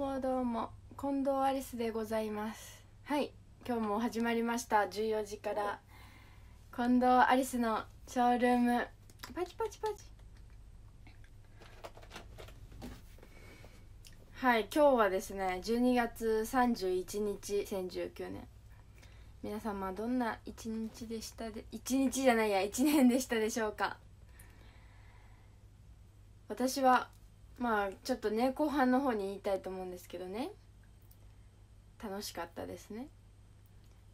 もどうも近藤アリスでございますはい今日も始まりました14時から近藤アリスのショールームパチパチパチはい今日はですね12月31日2019年皆様どんな一日でしたで一日じゃないや一年でしたでしょうか私はまあちょっとね後半の方に言いたいと思うんですけどね楽しかったですね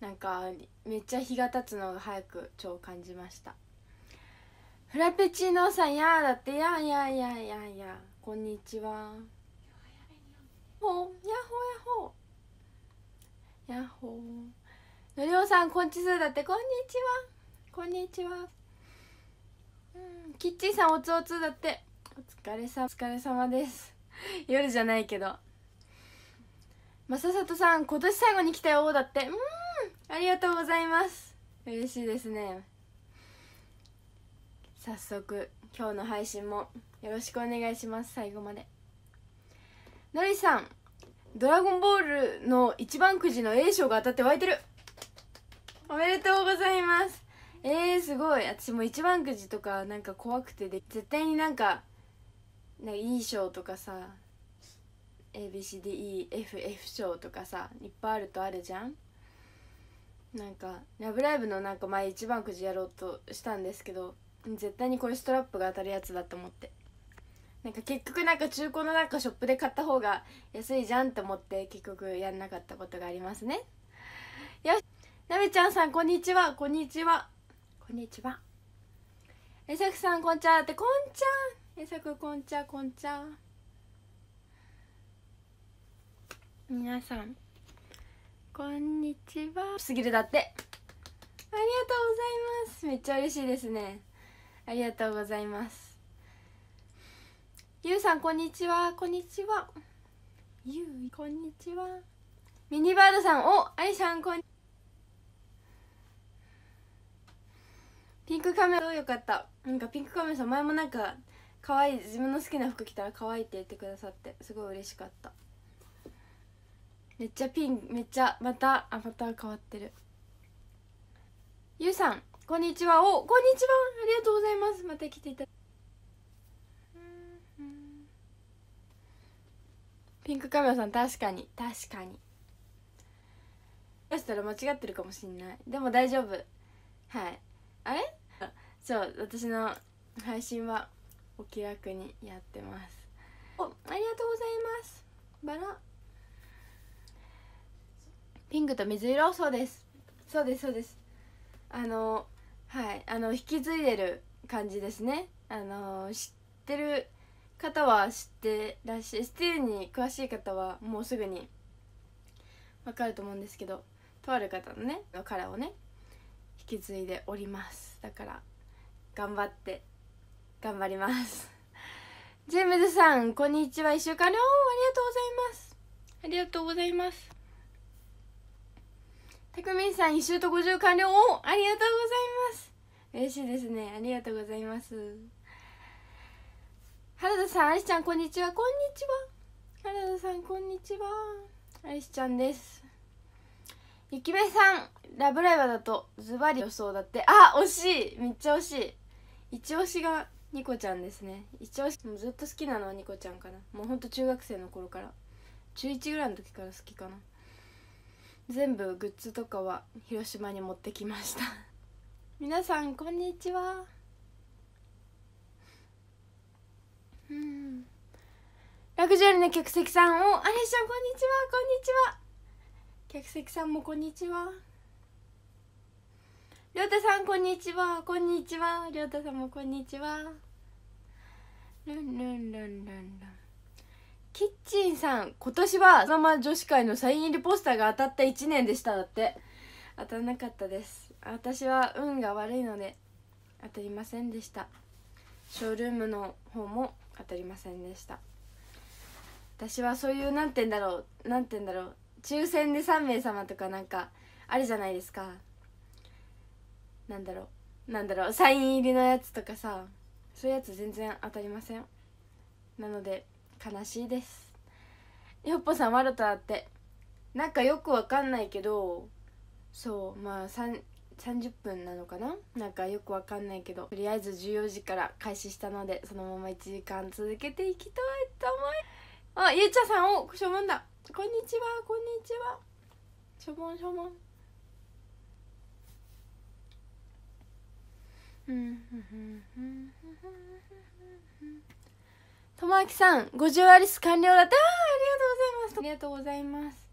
なんかめっちゃ日が経つのが早く超感じましたフラペチーノさんやーだってやーやーやーやーやーこんにちはほやほやほやほのりおさんこんちすだってこんにちはこんにちはうんキッチーさんおつおつだってお疲れさお疲れ様です 夜じゃないけど正里さん今年最後に来たよだってうんありがとうございます嬉しいですね早速今日の配信もよろしくお願いします最後までのりさん「ドラゴンボール」の一番くじの A 賞が当たって湧いてるおめでとうございますえー、すごい私も一番くじとかなんか怖くてで絶対になんかなんか E 賞とかさ ABCDEFF 賞とかさいっぱいあるとあるじゃんなんか「ラブライブ!」のなんか前一番くじやろうとしたんですけど絶対にこれストラップが当たるやつだと思ってなんか結局なんか中古のなんかショップで買った方が安いじゃんと思って結局やんなかったことがありますねよしなべちゃんさんこんにちはこんにちはこんにちはえさくさんこんちゃってこんちゃんえさくこんちゃこんちゃ皆さんこんにちはすぎるだってありがとうございますめっちゃ嬉しいですねありがとうございますゆうさんこんにちはこんにちはゆうこんにちはミニバードさんおあいさんこんピンクカメラよかったなんかピンクカメラさん前もなんか可愛い自分の好きな服着たら可愛いって言ってくださってすごい嬉しかっためっちゃピンめっちゃまたあまた変わってるゆうさんこんにちはおこんにちはありがとうございますまた来ていただピンクカメラさん確かに確かにそしたら間違ってるかもしんないでも大丈夫はいあれそう私の配信はお気楽にやってますおありがとうございますバラピンクと水色そうですそうですそうですあのはいあの引き継いでる感じですねあの知ってる方は知ってらっしゃいステューに詳しい方はもうすぐにわかると思うんですけどとある方のねのカラーをね引き継いでおりますだから頑張って頑張りますジェームズさんこんにちは1週間両方ありがとうございますありがとうございますたくみんさん1週と50完了おありがとうございます嬉しいですねありがとうございます原田さんありちゃんこんにちはこんにちは原田さんこんにちはありしちゃんですゆきべさん「ラブライブ!」だとズバリ予想だってあ惜しいめっちゃ惜しい一押しがニコちゃんですね一応ずっと好きなのはニコちゃんかなもうほんと中学生の頃から中1ぐらいの時から好きかな全部グッズとかは広島に持ってきました 皆さんこんにちはうんラグジュアリーの客席さんおアレシャンこんにちはこんにちは客席さんもこんにちはりょうたさんこんにちはこんにちはりょうたさんもこんにちはルンルンルンルンルンキッチンさん今年はさま女子会のサイン入りポスターが当たった1年でしただって当たらなかったです私は運が悪いので当たりませんでしたショールームの方も当たりませんでした私はそういう何て言うんだろう何て言うんだろう抽選で3名様とかなんかあるじゃないですかなんだろうなんだろうサイン入りのやつとかさそういうやつ全然当たりませんなので悲しいですよっぽさんワルターってなんかよくわかんないけどそうまあ30分なのかななんかよくわかんないけどとりあえず14時から開始したのでそのまま1時間続けていきたいと思いあゆうちゃさんをしょぼんだこんにちはこんにちはしょぼんしょぼんともあきさん50アリス完了だったありがとうございますありがとうございます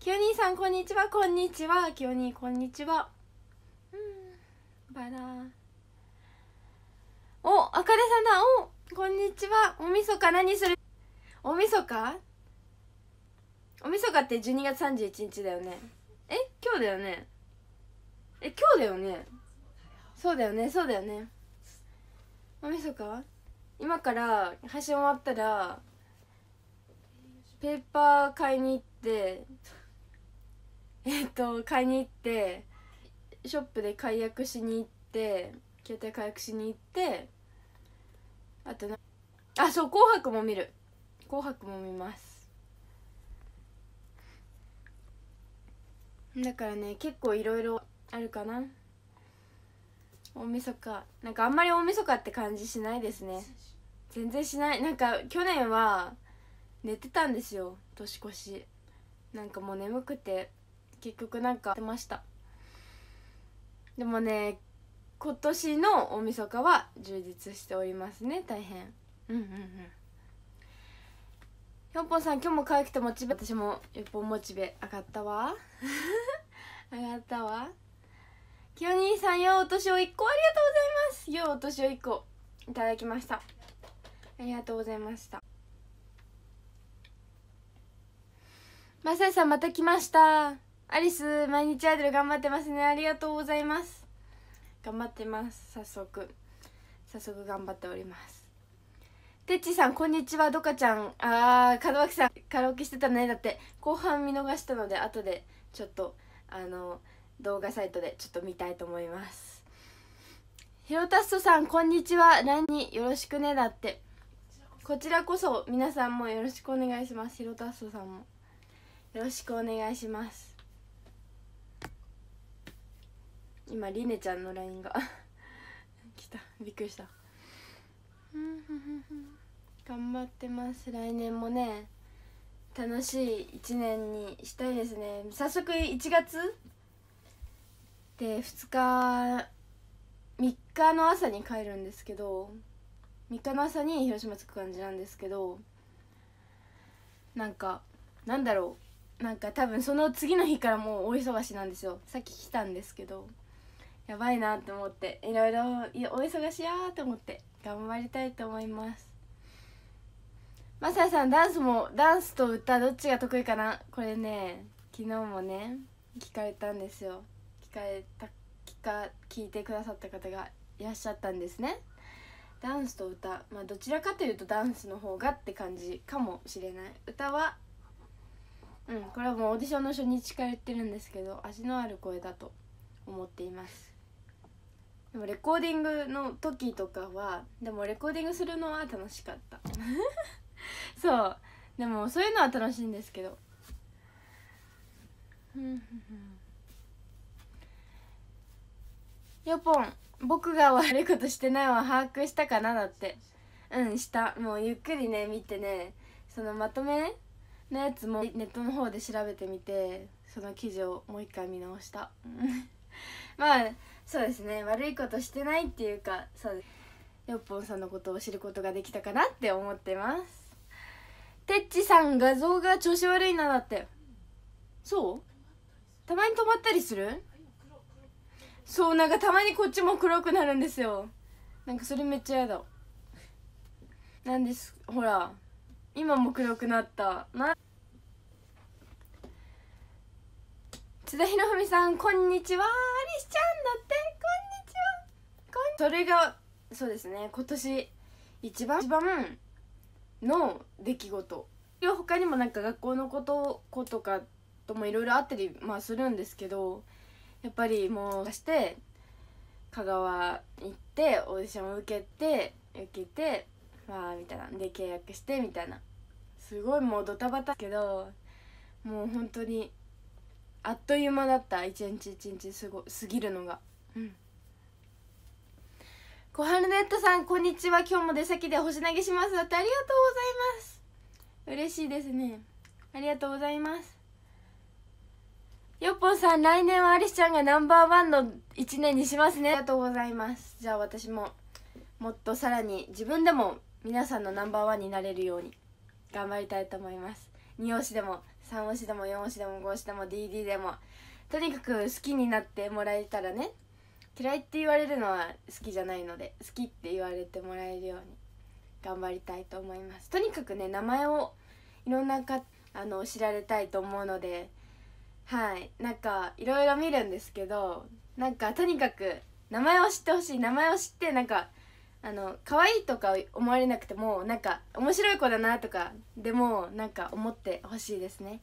きよにさんこんにちはこんにちはきよにこんにちはうんバラおあかねさんだおこんにちはおみそか何するおみそかおみそかって12月31日だよねえ今日だよねえ今日だよねそうだよねそうだよね今から配信終わったらペーパー買いに行ってえっと買いに行ってショップで解約しに行って携帯解約しに行ってあとなあそう「紅白」も見る「紅白」も見ますだからね結構いろいろあるかな大晦日なんかあんまり大晦日って感じしないですね全然しないなんか去年は寝てたんですよ年越しなんかもう眠くて結局なんか寝てましたでもね今年の大晦日は充実しておりますね大変うんうんうんひょんぽんさん今日も可愛くてモチベ私もよっぽんモチベ上がったわ 上がったわきよ兄さんよお年を1個ありがとうございますよお年を1個いただきましたありがとうございましたまささんまた来ましたアリス毎日アイドル頑張ってますねありがとうございます頑張ってます早速早速頑張っておりますてっちさんこんにちはどかちゃんああ門脇さんカラオケしてたねだって後半見逃したので後でちょっとあの動画サイトでちょっと見たいと思いますひろたすとさんこんにちは LINE によろしくねだってこちらこそ皆さんもよろしくお願いしますひろたすとさんもよろしくお願いします今りねちゃんの LINE が 来たびっくりした頑張ってます来年もね楽しい1年にしたいですね早速1月で2日3日の朝に帰るんですけど3日の朝に広島着く感じなんですけどなんかなんだろうなんか多分その次の日からもう大忙しなんですよさっき来たんですけどやばいなって思っていろいろお忙しいやと思って頑張りたいと思いますまさやさんダンスもダンスと歌どっちが得意かなこれね昨日もね聞かれたんですよ聞かれた聞か聞いてくださった方がいらっしゃったんですねダンスと歌まあどちらかというとダンスの方がって感じかもしれない歌はうんこれはもうオーディションの初日から言ってるんですけど味のある声だと思っていますでもレコーディングの時とかはでもレコーディングするのは楽しかった そうでもそういうのは楽しいんですけどうんヨポン僕が悪いことしてないわ把握したかなだってうんしたもうゆっくりね見てねそのまとめのやつもネットの方で調べてみてその記事をもう一回見直した まあそうですね悪いことしてないっていうかそうでよっぽんさんのことを知ることができたかなって思ってますてっちさん画像が調子悪いなだってそうたまに止まったりするそうなんかたまにこっちも黒くなるんですよなんかそれめっちゃ嫌だなんですほら今も黒くなったな津田ひろふみさんこんにちはアリスちゃんだってこんにちはそれがそうですね今年一番一番の出来事他にもなんか学校のことことかともいろいろあったりまあするんですけどやっぱりもうして香川行ってオーディション受けて受けてまあみたいなで契約してみたいなすごいもうドタバタけどもう本当にあっという間だった一日一日すご過ぎるのがうん小春ネットさんこんにちは今日も出先で星投げしますだってありがとうございます嬉しいですねありがとうございますよっぽさん来年はアリスちゃんがナンバーワンの1年にしますねありがとうございますじゃあ私ももっとさらに自分でも皆さんのナンバーワンになれるように頑張りたいと思います2押しでも3押しでも4押しでも5押しでも DD でもとにかく好きになってもらえたらね嫌いって言われるのは好きじゃないので好きって言われてもらえるように頑張りたいと思いますとにかくね名前をいろんなかあの知られたいと思うのではいなんかいろいろ見るんですけどなんかとにかく名前を知ってほしい名前を知ってなんかあの可愛いとか思われなくてもなんか面白い子だなとかでもなんか思ってほしいですね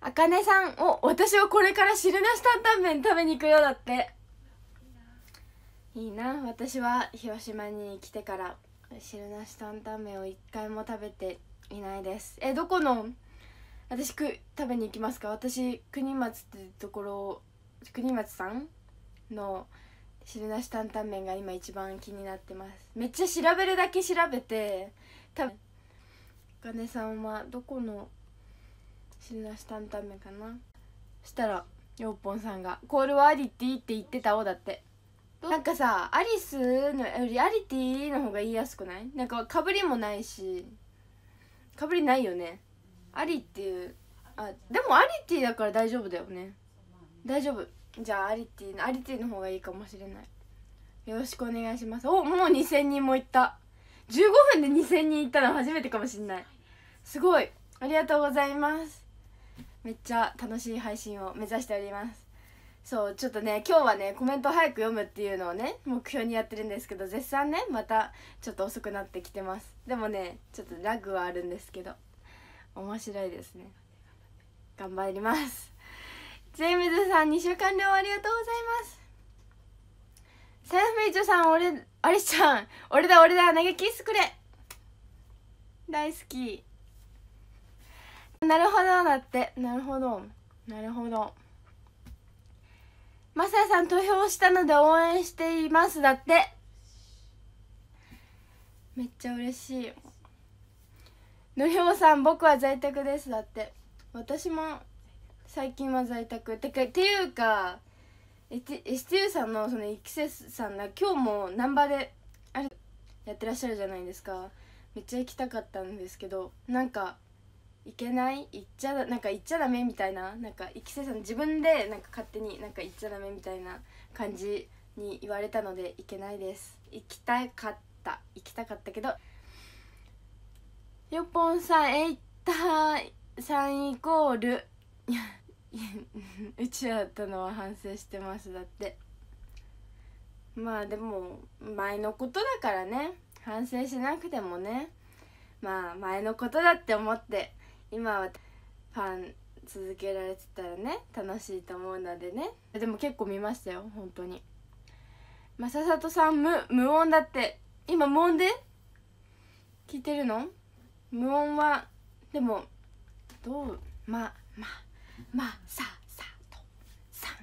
あかねさんお私はこれから汁なし担々麺食べに行くよだっていいな私は広島に来てから汁なし担々麺を一回も食べていないですえどこの私く食べに行きますか私国松ってところ国松さんの汁なし担々麺が今一番気になってますめっちゃ調べるだけ調べて多分お金さんはどこの汁なし担々麺かなしたらよーぽんさんが「コールはアリティ」って言ってたおだってなんかさアリスのよりアリティの方が言いやすくないなんかかぶりもないしかぶりないよねありっていうあでもアリてィだから大丈夫だよね大丈夫じゃあアリティアリティの方がいいかもしれないよろしくお願いしますおもう2000人もいった15分で2000人いったの初めてかもしんないすごいありがとうございますめっちゃ楽しい配信を目指しておりますそうちょっとね今日はねコメント早く読むっていうのをね目標にやってるんですけど絶賛ねまたちょっと遅くなってきてますでもねちょっとラグはあるんですけど面白いですね頑張りますジェームズさん2週間でありがとうございますセンフミーチョさん俺アリちゃん俺だ俺だ投げキスくれ大好きなるほどだってなるほどなるほどマサヤさん投票したので応援していますだってめっちゃ嬉しいのりおさん僕は在宅ですだって私も最近は在宅てかっていうか STU さんのその一セスさんが今日も難波であれやってらっしゃるじゃないですかめっちゃ行きたかったんですけどなんか行けない行っちゃなんか行っちゃダメみたいななんか一セスさん自分でなんか勝手になんか行っちゃダメみたいな感じに言われたので行けないです行きたかった行きたかったけどよぽんさんエイターさんイコール うちだったのは反省してますだってまあでも前のことだからね反省しなくてもねまあ前のことだって思って今はファン続けられてたらね楽しいと思うのでねでも結構見ましたよ本当にまささとさん無無音だって今無音で聞いてるの無音はでもどうまままささとさん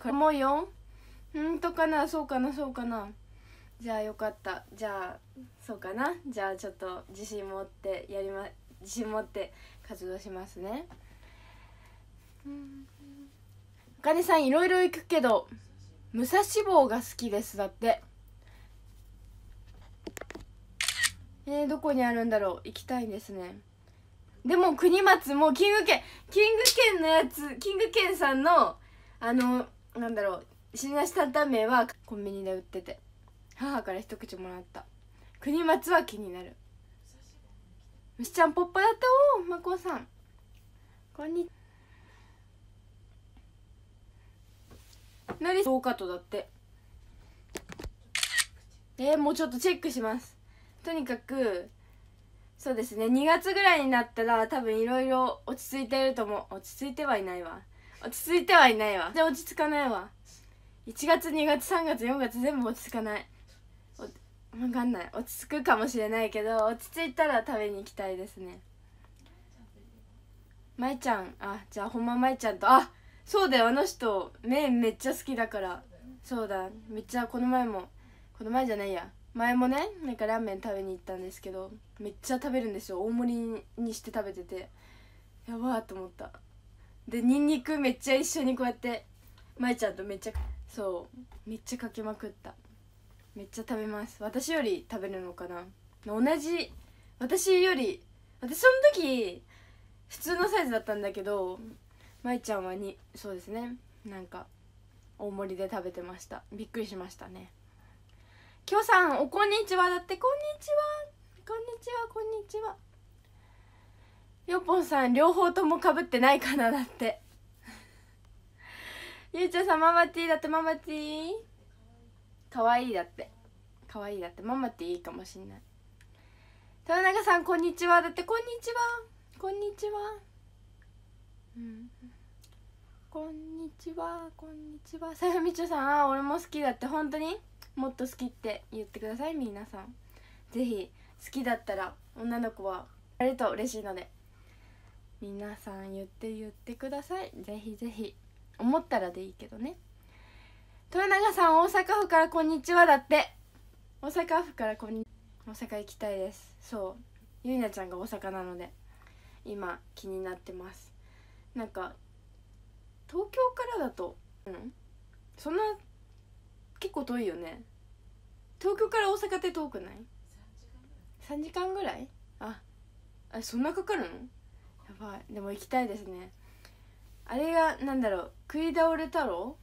これも4うんとかなそうかなそうかなじゃあよかったじゃあそうかなじゃあちょっと自信持ってやりま自信持って活動しますねうんお金さんいろいろ行くけど武蔵坊が好きですだってえー、どこにあるんだろう行きたいですねでも国松もキングケンキングケンのやつキングケンさんのあのなんだろう死なし担々麺はコンビニで売ってて母から一口もらった国松は気になる虫ちゃんぽっぱだったおまこさんこんにちは何そうかとだってえー、もうちょっとチェックしますとにかくそうですね2月ぐらいになったら多分いろいろ落ち着いてると思う落ち着いてはいないわ落ち着いてはいないわで落ち着かないわ1月2月3月4月全部落ち着かない分かんない落ち着くかもしれないけど落ち着いたら食べに行きたいですねまいちゃんあじゃあほんままいちゃんとあそうだよあの人麺めっちゃ好きだからそうだめっちゃこの前もこの前じゃないや前もねなんかラーメン食べに行ったんですけどめっちゃ食べるんですよ大盛りにして食べててやばーと思ったでニンニクめっちゃ一緒にこうやって舞ちゃんとめっちゃそうめっちゃかけまくっためっちゃ食べます私より食べるのかな同じ私より私その時普通のサイズだったんだけど舞ちゃんはにそうですねなんか大盛りで食べてましたびっくりしましたねきょさんおこんにちはだってこんにちはこんにちはこんにちはよぽんさん両方ともかぶってないかなだって ゆうちゃさんママティーだってママティーかわいいだってかわいいだってママティーいいかもしんない豊永さんこんにちはだってこんにちはこんにちはうんこんにちはこんにちはさゆみちょさんあ俺も好きだって本当にもっと好きって言ってください皆さん是非好きだったら女の子はやると嬉しいので皆さん言って言ってくださいぜひぜひ思ったらでいいけどね豊永さん大阪府からこんにちはだって大阪府からこんに大阪行きたいですそうゆいなちゃんが大阪なので今気になってますなんか東京からだとうんそんな結構遠いよね東京から大阪って遠くない3時間ぐらいああそんなかかるのやばいでも行きたいですねあれがなんだろう食い倒れ太郎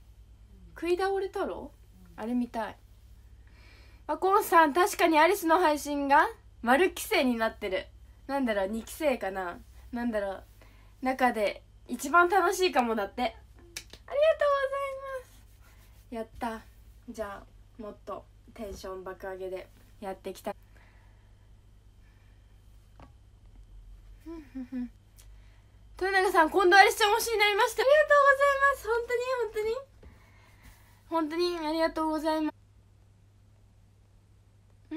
食い倒れ太郎あれ見たいあコンさん確かにアリスの配信が丸規制になってるなんだろう2期生かななんだろう中で一番楽しいかもだってありがとうございますやったじゃあもっとテンション爆上げでやってきたい豊永さん今度アリスちしになりましたありがとうございます本当に本当に本当にありがとうございますう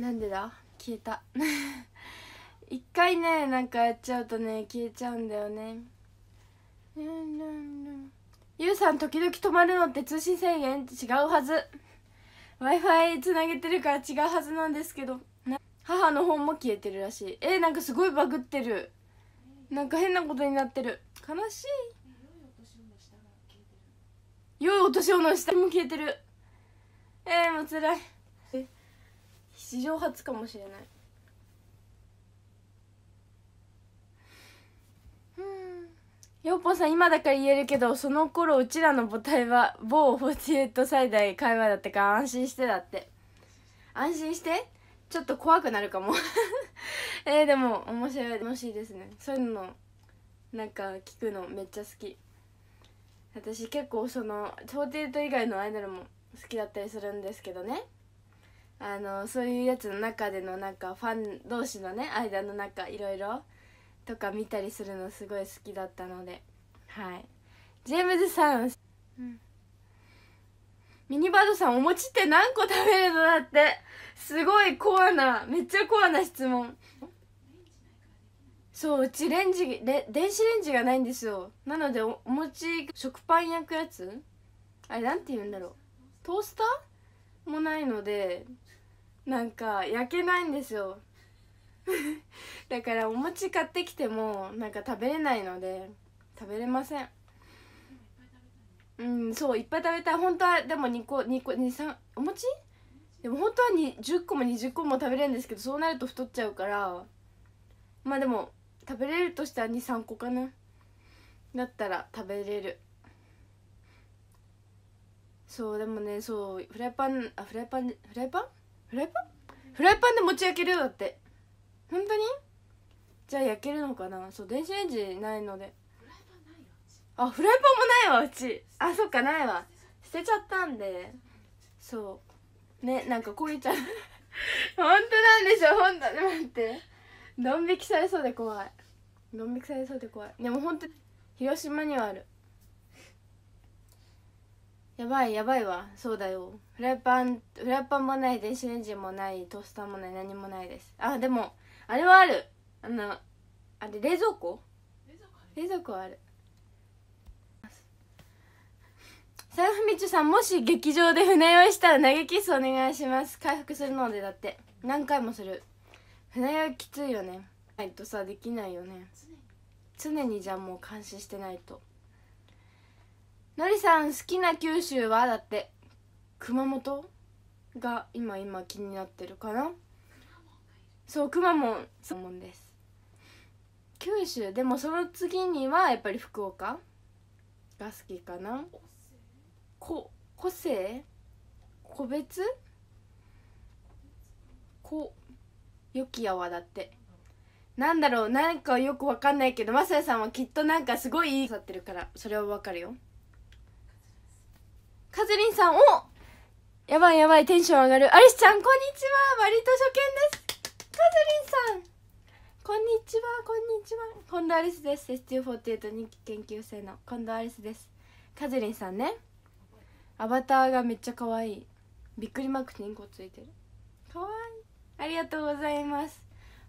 んなんでだ消えた 一回ねなんかやっちゃうとね消えちゃうんだよねゆうさん時々止まるのって通信制限違うはず w i f i つなげてるから違うはずなんですけど母の本も消えてるらしいえー、なんかすごいバグってるなんか変なことになってる悲しい良いお年をの下も消えてるえー、もうつらい史上初かもしれないうんよっぽさん今だから言えるけどその頃うちらの母体は某48最大会話だったから安心してだって安心してちょっと怖くなるかも えー、でも面白い楽しいですねそういうのなんか聞くのめっちゃ好き私結構その48以外のアイドルも好きだったりするんですけどねあのそういうやつの中でのなんかファン同士のね間の中いろいろとか見たりするのすごい好きだったのではいジェームズさん、うん、ミニバードさんお餅って何個食べるのだってすごいコアなめっちゃコアな質問そううちレンジレ電子レンジがないんですよなのでおお餅食パン焼くやつあれなんて言うんだろうトースターもないのでなんか焼けないんですよ だからお餅買ってきてもなんか食べれないので食べれませんうんそういっぱい食べたい本当はでも2個2個23お餅でも本当は10個も20個も食べれるんですけどそうなると太っちゃうからまあでも食べれるとしたら23個かなだったら食べれるそうでもねそうフライパンあフライパンフライパンフライパンフライパンで持ち上げるよだって本当にじゃあ焼けるのかなそう電子レンジないのであフライパンもないわうちあそっかないわ捨てちゃったんでそうねなんかこいちゃう 本当なんでしょ本当待ってドン引きされそうで怖いドン引きされそうで怖いでも本当広島にはあるやばいやばいわそうだよフライパンフライパンもない電子レンジもないトースターもない何もないですあでもあれはあるあのあれ冷蔵庫冷蔵庫はあるさあふみちゅさんもし劇場で船酔いしたら投げキスお願いします回復するのでだって何回もする船酔いきついよねないとさできないよね常にじゃあもう監視してないとのりさん好きな九州はだって熊本が今今気になってるかなそうくまモンそうもんです九州でもその次にはやっぱり福岡が好きかなこ個性個別こよき泡だってなんだろうなんかよくわかんないけどまさやさんはきっとなんかすごいいいさってるからそれはわかるよかずりんさんおやばいやばいテンション上がるアリスちゃんこんにちは割と初見ですリンさんこんにちはこんにちは近藤アリスです ST48 研究生の近藤アリスですカズリンさんねアバターがめっちゃ可愛いびっくりマークに2個ついてる可愛いありがとうございます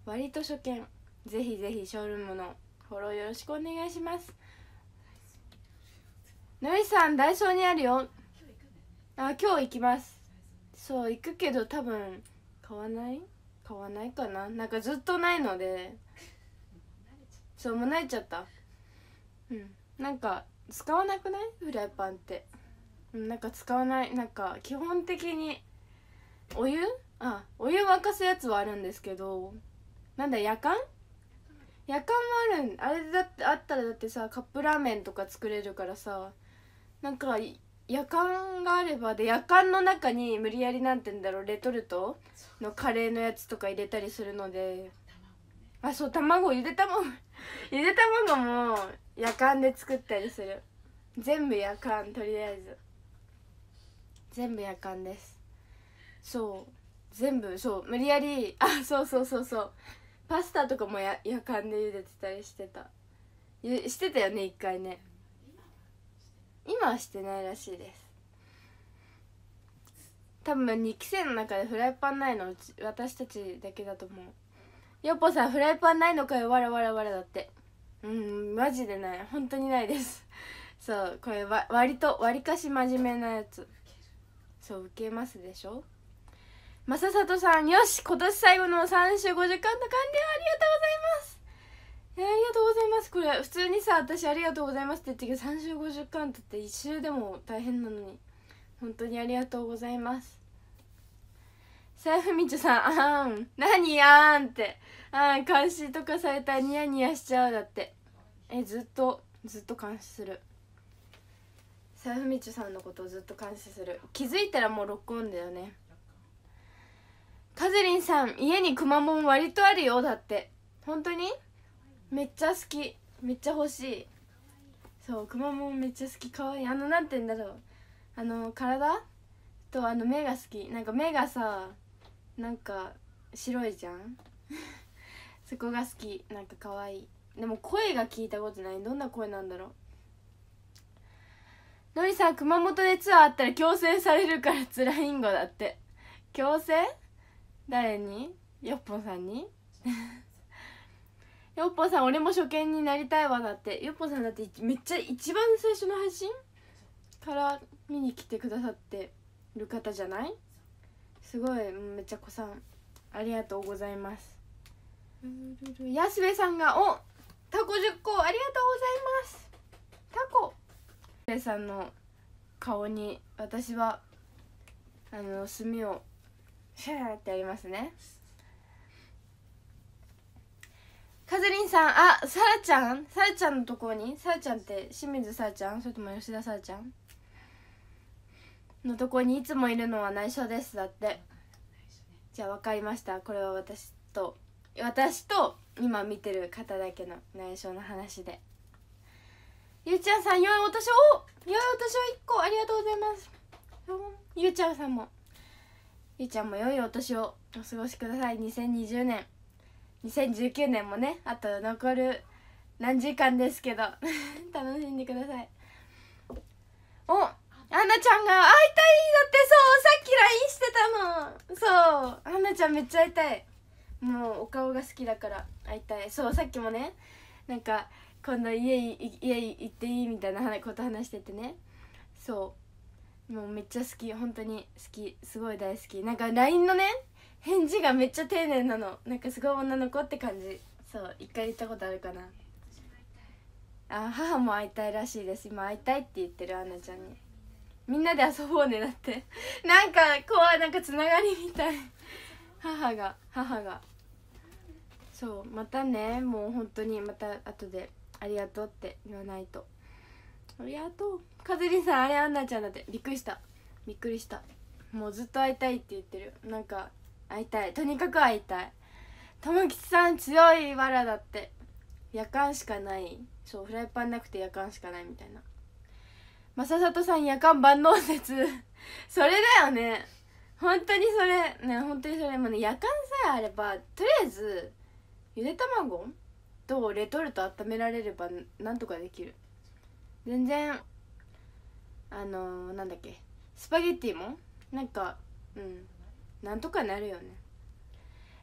割と初見ぜひぜひショールームのフォローよろしくお願いしますのりさんダイソーにあるよあ今日行きますそう行くけど多分買わない買わないかななんかずっとないのでそうもう慣れちゃったうんなんか使わなくないフライパンってなんか使わないなんか基本的にお湯あお湯沸かすやつはあるんですけどなんだ夜間夜間もあるあれだってあったらだってさカップラーメンとか作れるからさなんか夜間があればで夜間の中に無理やりなんて言うんだろうレトルトのカレーのやつとか入れたりするのであそう卵ゆで卵ゆで卵も夜間で作ったりする全部夜間とりあえず全部夜間ですそう全部そう無理やり あそうそうそうそうパスタとかもや夜間で茹でてたりしてたしてたよね一回ね今はしてないらしいです多分2期生の中でフライパンないの私たちだけだと思うよっぽさんフライパンないのかよわらわらわらだってうんマジでない本当にないですそうこれわ割と割かし真面目なやつそう受けますでしょ正里さんよし今年最後の3週5時間の完了ありがとうございますありがとうございますこれ普通にさ私ありがとうございますって言ってけど3週50カって言って1週でも大変なのに本当にありがとうございますさやふみちょさんあーん何あーんってあーん監視とかされたらニヤニヤしちゃうだってえずっとずっと監視するさやふみちょさんのことをずっと監視する気づいたらもうロックオンだよねカズリンさん家にくまモン割とあるよだって本当にめっちゃ好きめっちゃ欲しいそうくまモンめっちゃ好きかわいいあのなんて言うんだろうあの体とあの目が好きなんか目がさなんか白いじゃん そこが好きなんかかわいいでも声が聞いたことないどんな声なんだろうのりさん熊本でツアーあったら強制されるから辛いんごだって強制誰によっぽんさんに ヨッぽさん俺も初見になりたいわだってよっぽさんだってめっちゃ一番最初の配信から見に来てくださってる方じゃないすごいめっちゃ子さんありがとうございます安部さんがおタコ10個ありがとうございますタコ安部さんの顔に私はあの墨をシャーってやりますねカズリンさんあさらちゃんさらちゃんのところにさらちゃんって清水さらちゃんそれとも吉田さらちゃんのところにいつもいるのは内緒ですだってじゃあ分かりましたこれは私と私と今見てる方だけの内緒の話でゆうちゃんさん良いお年を良いお年を1個ありがとうございますゆうちゃんさんもゆうちゃんも良いお年をお過ごしください2020年2019年もねあと残る何時間ですけど 楽しんでくださいおアンナちゃんが会いたいだってそうさっき LINE してたのそうアンナちゃんめっちゃ会いたいもうお顔が好きだから会いたいそうさっきもねなんか今度家家行っていいみたいなこと話しててねそうもうめっちゃ好き本当に好きすごい大好きなんか LINE のね返事がめっちゃ丁寧なのなんかすごい女の子って感じそう一回言ったことあるかなあ母も会いたいらしいです今会いたいって言ってるアンナちゃんにみんなで遊ぼうねだって なんか怖いなんかつながりみたい母が母がそうまたねもう本当にまた後でありがとうって言わないとありがとうかずりさんあれアンナちゃんだってびっくりしたびっくりしたもうずっと会いたいって言ってるなんか会いたいとにかく会いたい友吉さん強いわらだって夜間しかないそうフライパンなくて夜間しかないみたいな正里さん夜間万能説 それだよね本当にそれね本当にそれもね夜間さえあればとりあえずゆで卵とレトルト温められればなんとかできる全然あのー、なんだっけスパゲッティもなんかうんなんとかなるよね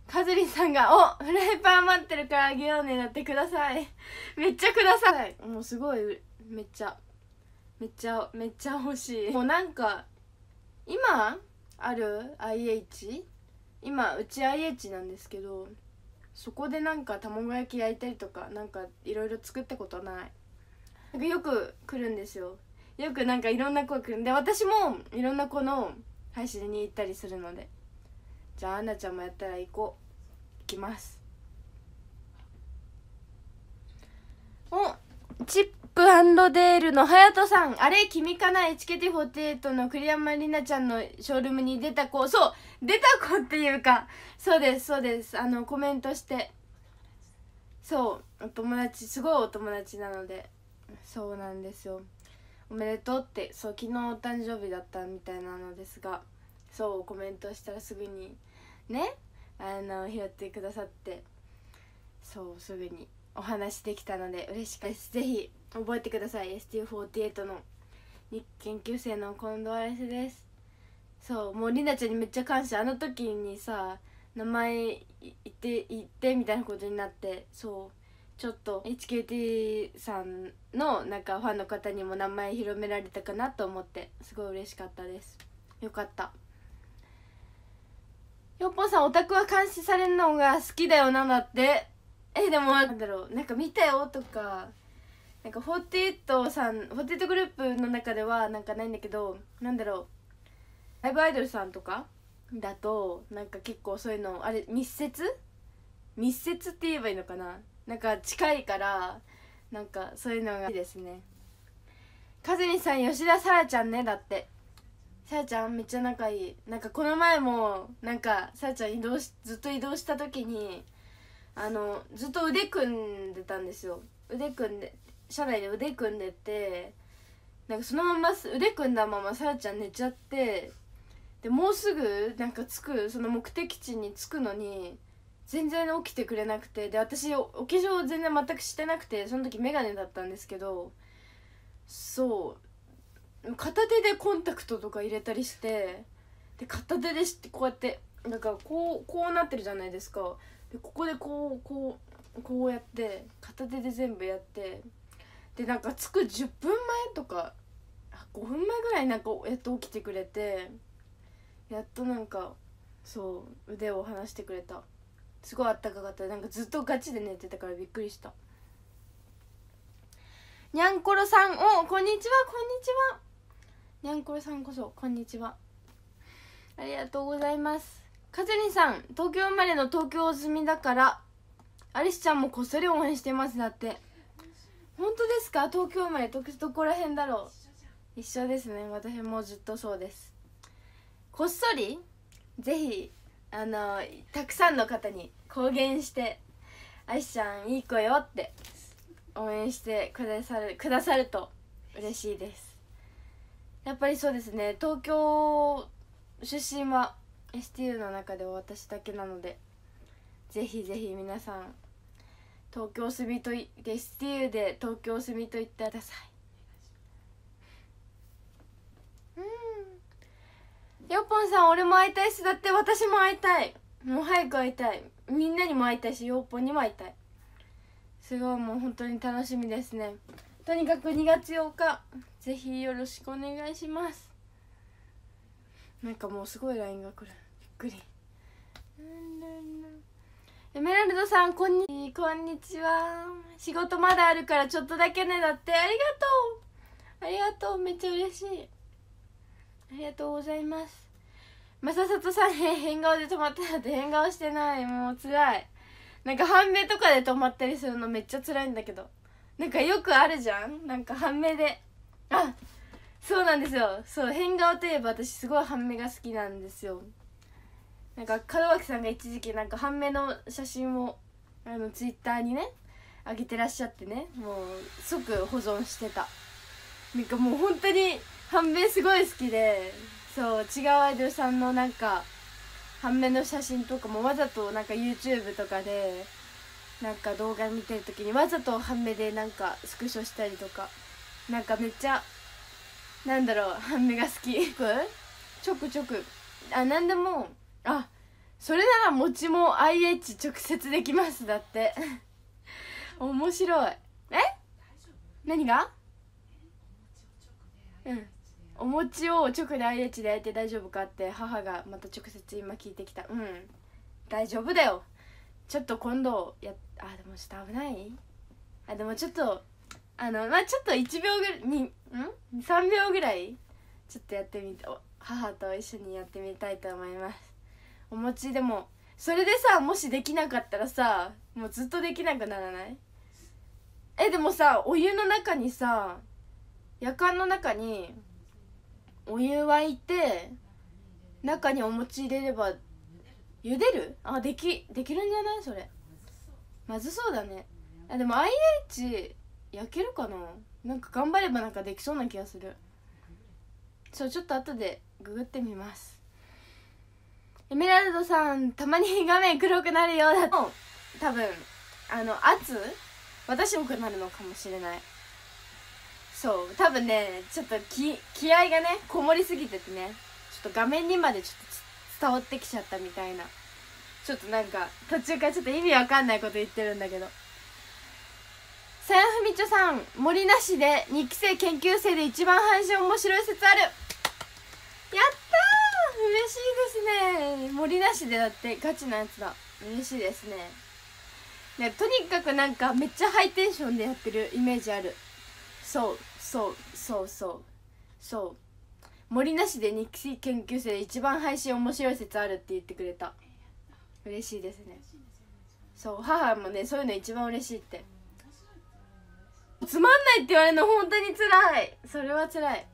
かずりさんが「おフライパン待ってるからあげようね」だってください めっちゃくださいもうすごいめっちゃめっちゃめっちゃ欲しいもうなんか今ある IH 今うち IH なんですけどそこでなんか卵焼き焼いたりとかなんかいろいろ作ったことないなんかよく来るんですよよくなんかいろんな子が来るんで私もいろんな子の配信に行ったりするのでじゃあアナちゃんもやったら行こう行きますおチップデールの隼人さんあれ君かな HKT48 の栗山里奈ちゃんのショールームに出た子そう出た子っていうかそうですそうですあのコメントしてそうお友達すごいお友達なのでそうなんですよおめでとうってそう昨日お誕生日だったみたいなのですがそうコメントしたらすぐにねあの拾ってくださってそうすぐにお話できたので嬉しかったですぜひ覚えてください ST48 の研究生の近藤綾瀬ですそうもうりなちゃんにめっちゃ感謝あの時にさ名前言って言ってみたいなことになってそうちょっと HKT さんのなんかファンの方にも名前広められたかなと思ってすごい嬉しかったですよかったよっぽさんオタクは監視されるのが好きだよなんだってえでもなんだろうなんか見たよとかなんか48さん48グループの中ではなんかないんだけどなんだろうライブアイドルさんとかだとなんか結構そういうのあれ密接密接って言えばいいのかななんか近いからなんかそういうのがいいですね。かずみさん吉田沙羅ちゃんねだってさやちゃんめっちゃ仲いいなんかこの前もなんかさやちゃん移動しずっと移動した時にあのずっと腕組んでたんですよ腕組んで車内で腕組んでてなんかそのまま腕組んだままさやちゃん寝ちゃってでもうすぐなんか着くその目的地に着くのに全然起きてくれなくてで私お化粧全然全くしてなくてその時眼鏡だったんですけどそう片手でコンタクトとか入れたりしてで片手でしてこうやってなんかこうこうなってるじゃないですかでここでこうこうこうやって片手で全部やってでなんか着く10分前とかあ5分前ぐらいなんかやっと起きてくれてやっとなんかそう腕を離してくれたすごいあったかかったなんかずっとガチで寝てたからびっくりしたにゃんころさんおこんにちはこんにちはにゃんころさんこそこんにちはありがとうございますかずりさん東京生まれの東京お住みだからアリスちゃんもこっそり応援してますだって本当ですか東京生まれどこら辺だろう一緒ですね私もずっとそうですこっそりぜひあのたくさんの方に公言して「アリスちゃんいい子よ」って応援してくださるくださると嬉しいですやっぱりそうですね東京出身は STU の中では私だけなのでぜひぜひ皆さん東京住みといで STU で東京住みと言ってくださいうんよっぽんさん俺も会いたいしだって私も会いたいもう早く会いたいみんなにも会いたいしよっぽんにも会いたいすごいもう本当に楽しみですねとにかく2月8日ぜひよろしくお願いしますなんかもうすごい LINE が来るびっくりエメラルドさんこんにこんにちは仕事まだあるからちょっとだけねだってありがとうありがとうめっちゃ嬉しいありがとうございます正里さん変顔で止まってたって変顔してないもうつらいなんか半目とかで止まったりするのめっちゃつらいんだけどなんかよくあるじゃんなんか半目であそうなんですよそう変顔といえば私すごい半目が好きなんですよなんか門脇さんが一時期なんか半目の写真をあのツイッターにね上げてらっしゃってねもう即保存してたなんかもう本当に半目すごい好きでそう違うアイドルさんのなんか半目の写真とかもわざとなんか YouTube とかでなんか動画見てる時にわざと半目でなんかスクショしたりとかなんかめっちゃなんだろう半目が好きちょくちょくあ何でもあそれなら餅も IH 直接できますだって面白いえ何がうんお餅を直で IH で焼いて大丈夫かって母がまた直接今聞いてきたうん大丈夫だよちょっと今度やあでもちょっと危ないあでもちょっとあのまあちょっと1秒ぐらいにん3秒ぐらいちょっとやってみて母と一緒にやってみたいと思いますお餅でもそれでさもしできなかったらさもうずっとできなくならないえでもさお湯の中にさやかんの中にお湯沸いて中にお餅入れれば茹でるあできできるんじゃないそれまずそうだねあでも IH 焼けるかななんか頑張ればなんかできそうな気がするそうちょっと後でググってみますエメラルドさんたまに画面黒くなるようだと多分あの圧私もくなるのかもしれないそう多分ねちょっと気気合がねこもりすぎててねちょっと画面にまでちょっと伝わってきちゃったみたいなちょっとなんか途中からちょっと意味わかんないこと言ってるんだけどさやふみちょさん森なしで二期生研究生で一番配信面白い説あるやったー嬉しいですね森なしでだってガチなやつだ嬉しいですねねとにかくなんかめっちゃハイテンションでやってるイメージあるそうそうそうそうそう森なしで日期生研究生で一番配信面白い説あるって言ってくれた嬉しいですねそう母もねそういうの一番嬉しいってつまんないって言われるの本当につらいそれはつらい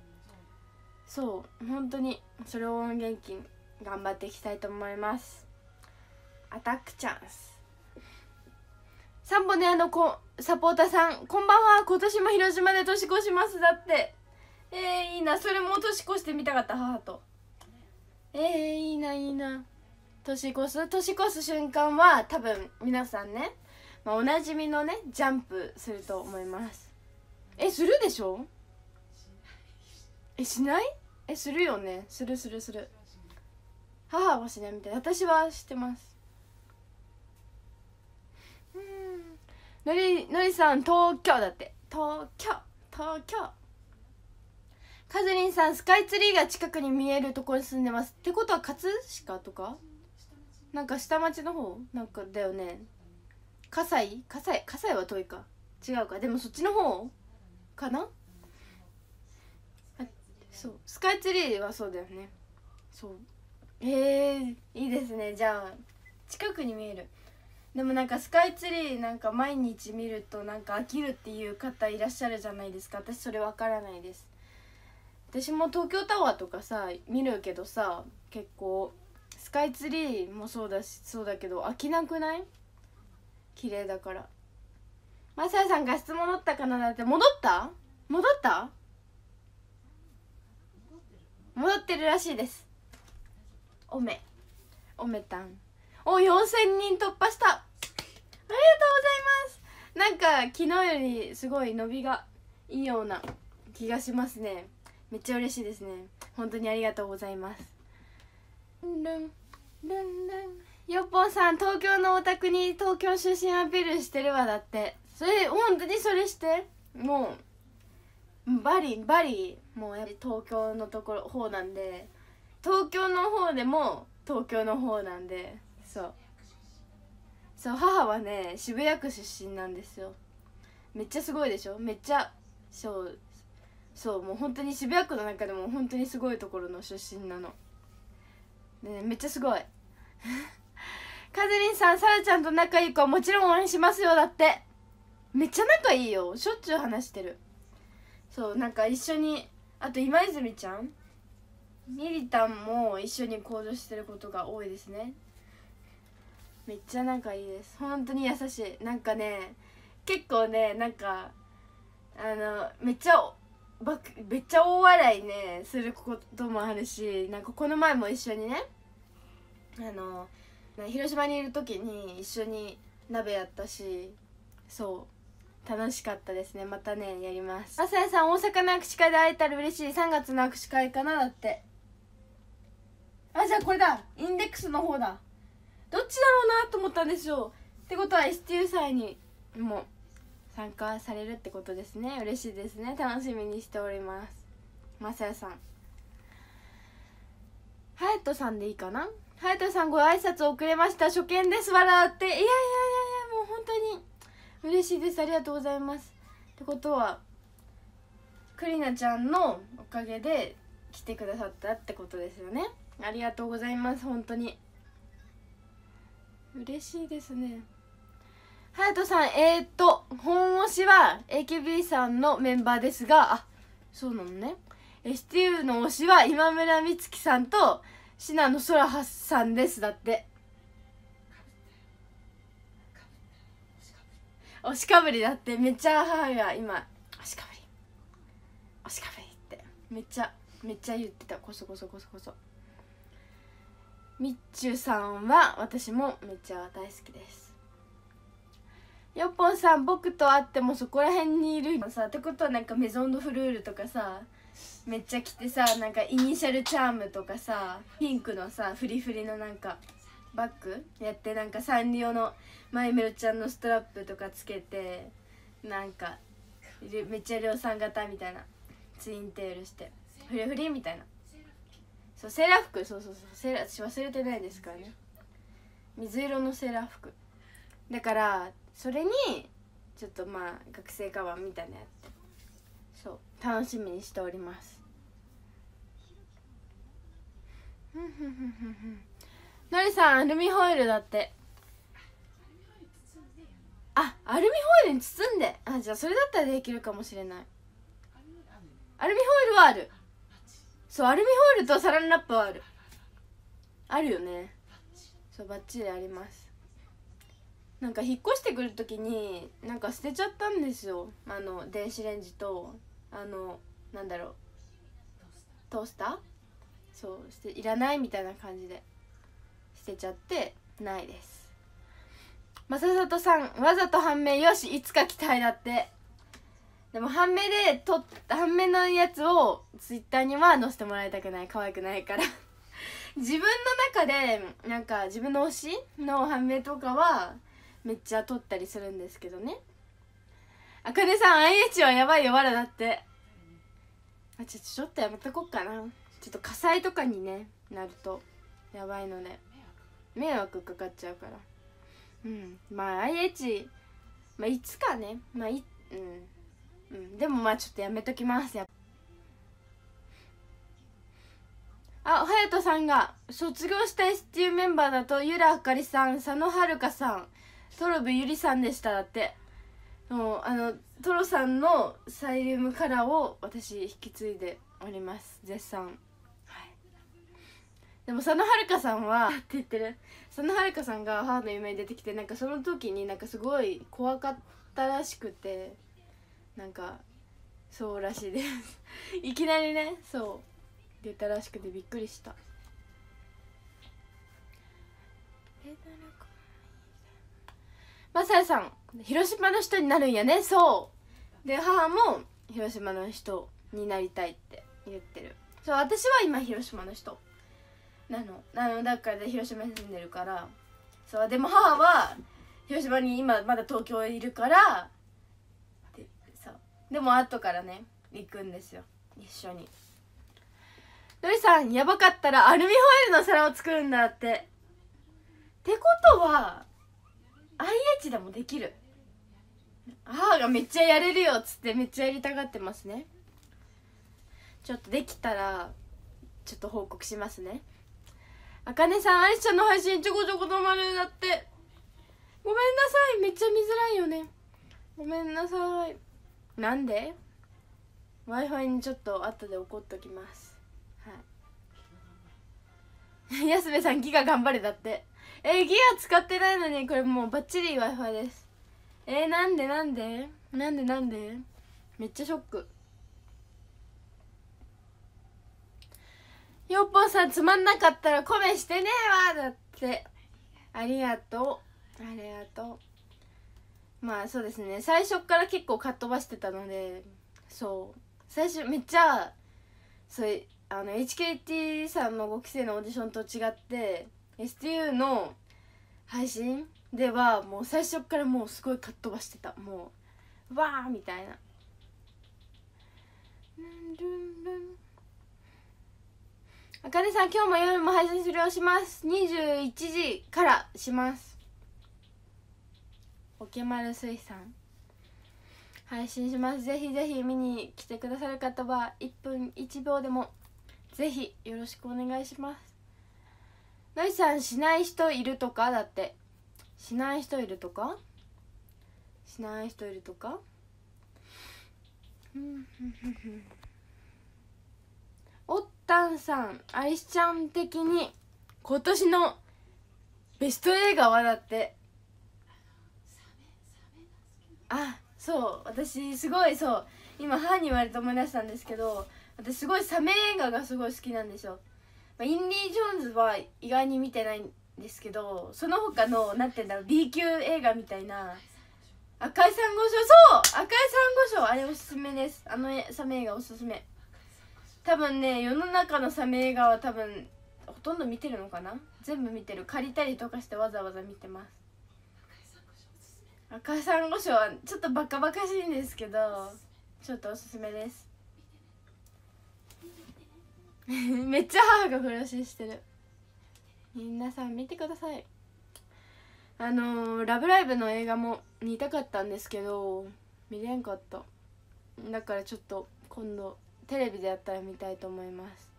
そう本当にそれを元気に頑張っていきたいと思いますアタックチャンスサンボネアのこサポーターさんこんばんは今年も広島で年越しますだってえー、いいなそれも年越してみたかった母とえー、いいないいな年越す年越す瞬間は多分皆さんねまあ、おなじみのねジャンプすると思いますえするでしょえしないえするよねするするする母はしないみたいな私はしてますうんのりのりさん東京だって東京東京カズリンさんスカイツリーが近くに見えるところに住んでますってことは葛飾とかなんか下町の方なんかだよね葛西葛西葛西は遠いか違うかでもそっちの方かなそうスカイツリーはそうだよねそうへえー、いいですねじゃあ近くに見えるでもなんかスカイツリーなんか毎日見るとなんか飽きるっていう方いらっしゃるじゃないですか私それわからないです私も東京タワーとかさ見るけどさ結構スカイツリーもそうだしそうだけど飽きなくない綺麗だからまさやさん画質戻ったかななんて戻った戻った戻ってるらしいですおめおめたんお4000人突破したありがとうございますなんか昨日よりすごい伸びがいいような気がしますねめっちゃ嬉しいですね本当にありがとうございますルンルンルンよっぽんさん東京のお宅に東京出身アピールしてるわだってそれ本当にそれしてもうバリバリもうやっぱ東京のところ方なんで東京の方でも東京の方なんでそうそう母はね渋谷区出身なんですよめっちゃすごいでしょめっちゃそうそうもう本当に渋谷区の中でも本当にすごいところの出身なので、ね、めっちゃすごいカズリンさん、さらちゃんと仲いい子はもちろん応援しますよ、だって。めっちゃ仲いいよ。しょっちゅう話してる。そう、なんか一緒に、あと今泉ちゃんみリタンも一緒に行動してることが多いですね。めっちゃ仲いいです。本当に優しい。なんかね、結構ね、なんか、あの、めっちゃ、ばめっちゃ大笑いね、することもあるし、なんかこの前も一緒にね、あの、広島にいる時に一緒に鍋やったしそう楽しかったですねまたねやります朝やさん大阪の握手会で会えたら嬉しい3月の握手会かなだってあじゃあこれだインデックスの方だどっちだろうなと思ったんでしょうってことは STU 祭にも参加されるってことですね嬉しいですね楽しみにしておりますまさやさんハヤトさんでいいかなや人さんご挨拶遅れました初見です笑っていやいやいやいやもう本当に嬉しいですありがとうございますってことはくりナちゃんのおかげで来てくださったってことですよねありがとうございます本当に嬉しいですね隼人さんえー、っと本推しは AKB さんのメンバーですがあそうなのね STU の推しは今村美月さんと信濃空はさんですだって押しかぶりだってめっちゃ母が今押しかぶり押しかぶりってめっちゃめっちゃ言ってたこそこそこそこそみっちゅうさんは私もめっちゃ大好きですよっぽんさん僕と会ってもそこら辺にいるのさってことはなんかメゾンドフルールとかさめっちゃ着てさなんかイニシャルチャームとかさピンクのさフリフリのなんかバッグやってなんかサンリオのマイメロちゃんのストラップとかつけてなんかめっちゃ量産型みたいなツインテールしてフリフリみたいなそうセーラー服そうそうそうセーラ私忘れてないですからね水色のセーラー服だからそれにちょっとまあ学生カバンみたいなやつ楽しみにしておりますのりさんアルミホイルだってあアルミホイルに包んであじゃあそれだったらできるかもしれないアルミホイルはあるそうアルミホイルとサランラップはあるあるよねそうバッチリありますなんか引っ越してくる時になんか捨てちゃったんですよあの電子レンジとあのなんだろうトースターそうしていらないみたいな感じで捨てちゃってないです正里さんわざと判明よしいつか期たいだってでも半目でと半目のやつをツイッターには載せてもらいたくない可愛くないから自分の中でなんか自分の推しの半目とかはめっちゃ撮ったりするんですけどねあかねさん IH はやばいよわらだってあちょちょっとやめとこっかなちょっと火災とかにねなるとやばいので迷惑かかっちゃうからうんまあ IH まあいつかねまあいうん、うん、でもまあちょっとやめときますやあ隼人さんが卒業した S っていうメンバーだとゆらあかりさん佐野遥さんトロブゆりさんでしただってもうあのトロさんのサイリウムカラーを私引き継いでおります絶賛はいでも佐野遥さんはって言ってる佐野遥さんが母の夢に出てきてなんかその時になんかすごい怖かったらしくてなんかそうらしいですいきなりねそう出たらしくてびっくりしたまさやさん広島の人になるんやねそうで母も広島の人になりたいって言ってるそう私は今広島の人なのなのだから広島に住んでるからそうでも母は広島に今まだ東京いるからってさでも後からね行くんですよ一緒にのりさんやばかったらアルミホイルの皿を作るんだってってことは IH でもできる母がめっちゃやれるよっつってめっちゃやりたがってますねちょっとできたらちょっと報告しますねあかねさんアイちゃんの配信ちょこちょこ止まるだってごめんなさいめっちゃ見づらいよねごめんなさいなんで w i f i にちょっと後で怒っときますはい 安部さんギガ頑張れだってえギガ使ってないのにこれもうバッチリ w i f i ですえー、なんでなんでなんでなんでめっちゃショックよッぽんさんつまんなかったらコメしてねえわだってありがとうありがとうまあそうですね最初から結構かっ飛ばしてたのでそう最初めっちゃそれあの HKT さんの5期生のオーディションと違って STU の配信ではもう最初からもうすごいかっ飛ばしてたもうわあみたいなあかねさん今日も夜も配信終了します21時からしますおけまる水産配信しますぜひぜひ見に来てくださる方は1分1秒でもぜひよろしくお願いしますのいさんしない人いるとかだってしない人いるとかしない人いるとかおったんさん愛しちゃん的に今年のベスト映画はだってあそう私すごいそう今母に言われて思い出したんですけど私すごいサメ映画がすごい好きなんですよ、まあ、インディ・ジョーンズは意外に見てないですけどその他の何て言うんだろう B 級映画みたいな赤い珊瑚礁そう赤い珊瑚礁あれおすすめですあのサメ映画おすすめ多分ね世の中のサメ映画は多分ほとんど見てるのかな全部見てる借りたりとかしてわざわざ見てます赤い珊瑚礁はちょっとバカバカしいんですけどちょっとおすすめです めっちゃ母が苦しいしてる皆さん見てくださいあのラブライブ!」の映画も見たかったんですけど見れんかっただからちょっと今度テレビでやったら見たいと思います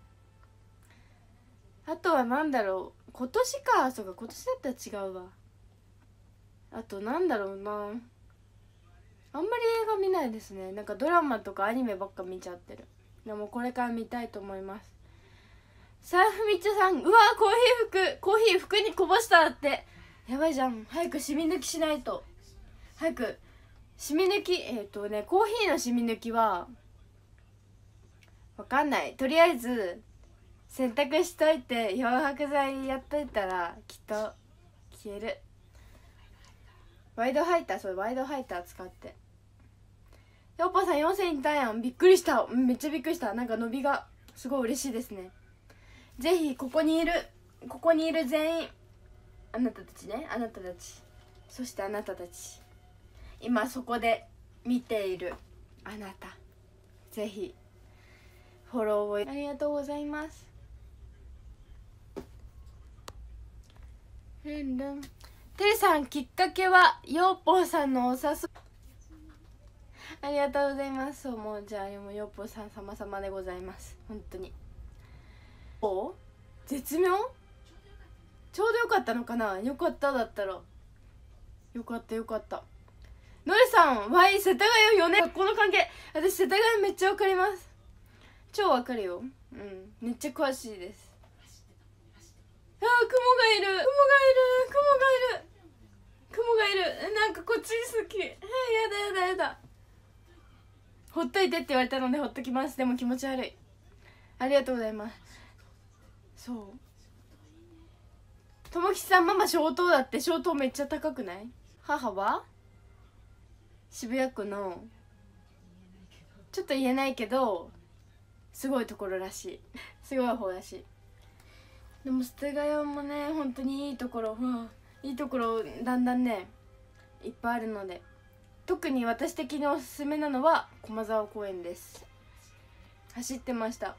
あとは何だろう今年かそうか今年だったら違うわあとなんだろうなあんまり映画見ないですねなんかドラマとかアニメばっか見ちゃってるでもこれから見たいと思いますサーフミッチョさんうわコーヒー服コーヒー服にこぼしたってやばいじゃん早く染み抜きしないと早く染み抜きえっ、ー、とねコーヒーの染み抜きはわかんないとりあえず洗濯しといて漂白剤やっといたらきっと消えるワイドハイターそうワイドハイター使ってでおっぱさん4000いたやんびっくりしためっちゃびっくりしたなんか伸びがすごい嬉しいですねぜひここにいるここにいる全員あなたたちねあなたたちそしてあなたたち今そこで見ているあなたぜひフォローをありがとうございますルンルンさんきっかけはようポーさんのお誘いありがとうございますもうじゃあヨうポうさんさん様までございます本当に絶妙ちょうどよかったのかなよかっただったらよかったよかったのりさんわい世田谷よね学校の関係私世田谷めっちゃわかります超わかるようんめっちゃ詳しいですああ雲がいる雲がいる雲がいる雲がいるなんかこっち好きえー、やだやだやだほっといてって言われたのでほっときますでも気持ち悪いありがとうございますそうともきさんママ小灯だって小灯めっちゃ高くない母は渋谷区のちょっと言えないけどすごいところらしいすごい方だしでも捨てがやもね本当にいいところいいところだんだんねいっぱいあるので特に私的におすすめなのは駒沢公園です走ってました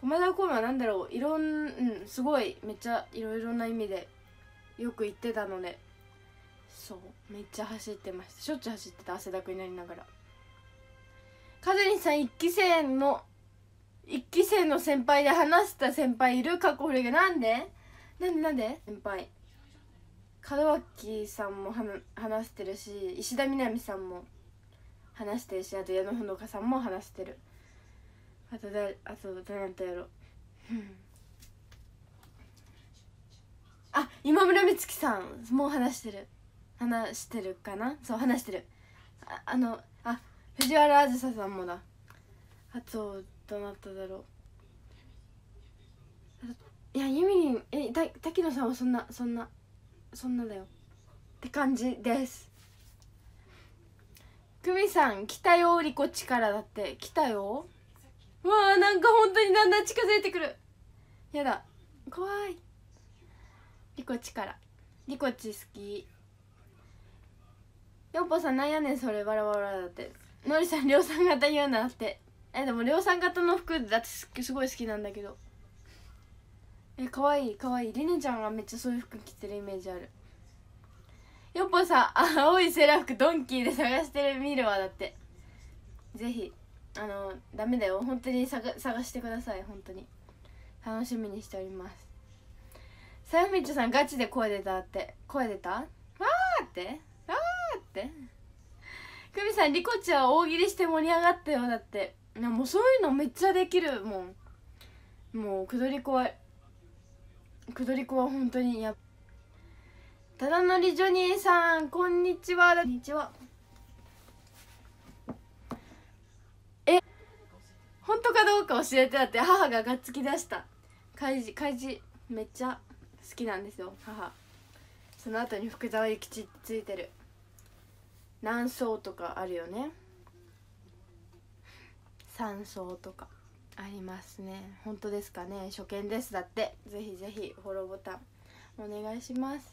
駒田公務は何だろういろん、うん、すごいめっちゃいろいろな意味でよく行ってたのでそうめっちゃ走ってましたしょっちゅう走ってた汗だくになりながらカズリンさん1期生の1期生の先輩で話した先輩いる過去こレがなんでなんでなんで先輩門脇さんも話してるし石田みなみさんも話してるしあと矢野ほのかさんも話してるあと誰あと誰なんだやろあ今村美月さんもう話してる話してるかなそう話してるああのあ藤原あずささんもだあとどなただろういやゆみりんえた滝野さんはそんなそんなそんなだよって感じです久美さん「来たよリコ力」だって「来たよ」わあなんか本当にだんだん近づいてくるやだ怖いリコチからリコチ好きヨッポさんなんやねんそれわらわらだってのりさん量産型言うなってえでも量産型の服だってすごい好きなんだけどえかわいいかわいいりねちゃんがめっちゃそういう服着てるイメージあるヨッポさん青いセーラー服ドンキーで探してるるわだってぜひあのダメだよ本当に探してください本当に楽しみにしておりますさよみちょさんガチで声出たって声出たわーってわーって久美さんリコちゃん大喜利して盛り上がったよだっていもうそういうのめっちゃできるもんもうくどりこはくどりこは本当にやただのりジョニーさんこんにちはこんにちは本当かどうか教えてだって母ががっつき出した開示開示めっちゃ好きなんですよ母その後に福沢諭吉ついてる何層とかあるよね3層とかありますね本当ですかね初見ですだってぜひぜひフォローボタンお願いします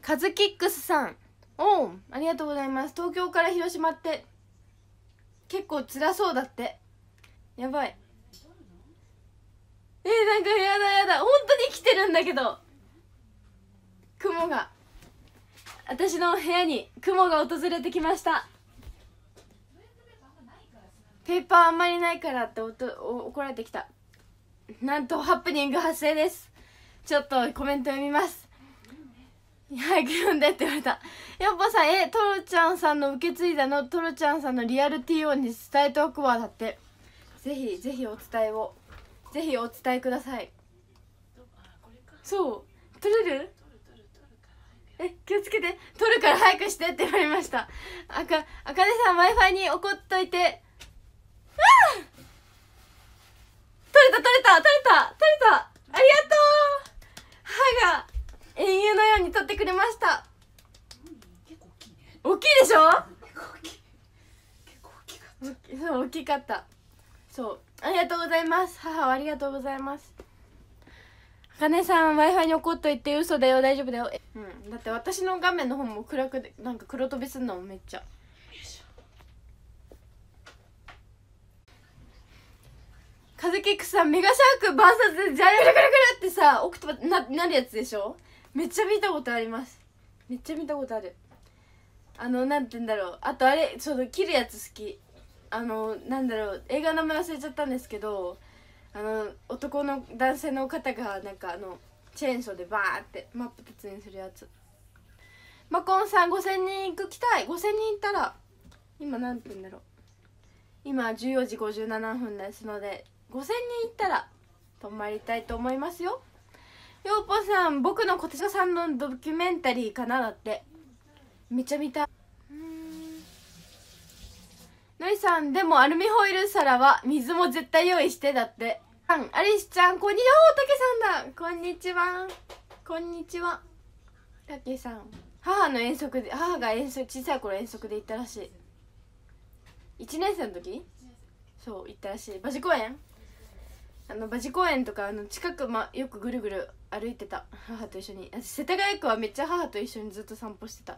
カズキックスさんおうありがとうございます東京から広島って結構辛そうだってやばいえー、なんかやだやだ本当に来てるんだけど雲が私の部屋に雲が訪れてきましたペーパーあんまりないからっておとお怒られてきたなんとハプニング発生ですちょっとコメント読みます早く読んでって言われたやっぱさえトロちゃんさんの受け継いだのトロちゃんさんのリアル TO に伝えておくわだってぜひぜひお伝えをぜひお伝えくださいそう取れるえ気をつけて取るから早くしてって言われましたあかあかねさん w i f i に怒っといてあ取れた取れた取れた取れたありがとう歯が英雄のように取ってくれました大きいでしょ大き大きかったそうありがとうございます母はありがとうございますあかねさん w i f i に怒っといて嘘だよ大丈夫だようんだって私の画面の方も暗くでなんか黒飛びすんのめっちゃカズキックさんメガシャーク VS ジャレルクルクルってさ奥とか、ななるやつでしょめっちゃ見たことありますめっちゃ見たことあるあのなんて言うんだろうあとあれうど切るやつ好きあのなんだろう映画の名前忘れちゃったんですけどあの男の男性の方がなんかあのチェーンソーでバーって真っ二つにするやつマコンさん5000人行く来たい5000人行ったら今何分だろう今14時57分ですので5000人行ったら泊まりたいと思いますよようぽさん僕の小手さんのドキュメンタリーかなだってめちゃ見たのりさんでもアルミホイル皿は水も絶対用意してだってはんアリスちゃんこんにちはたけさんだこんにちはこんにちはたけさん母の遠足で母が遠足小さい頃遠足で行ったらしい1年生の時そう行ったらしい馬事公園あの馬事公園とかあの近く、ま、よくぐるぐる歩いてた母と一緒に世田谷区はめっちゃ母と一緒にずっと散歩してた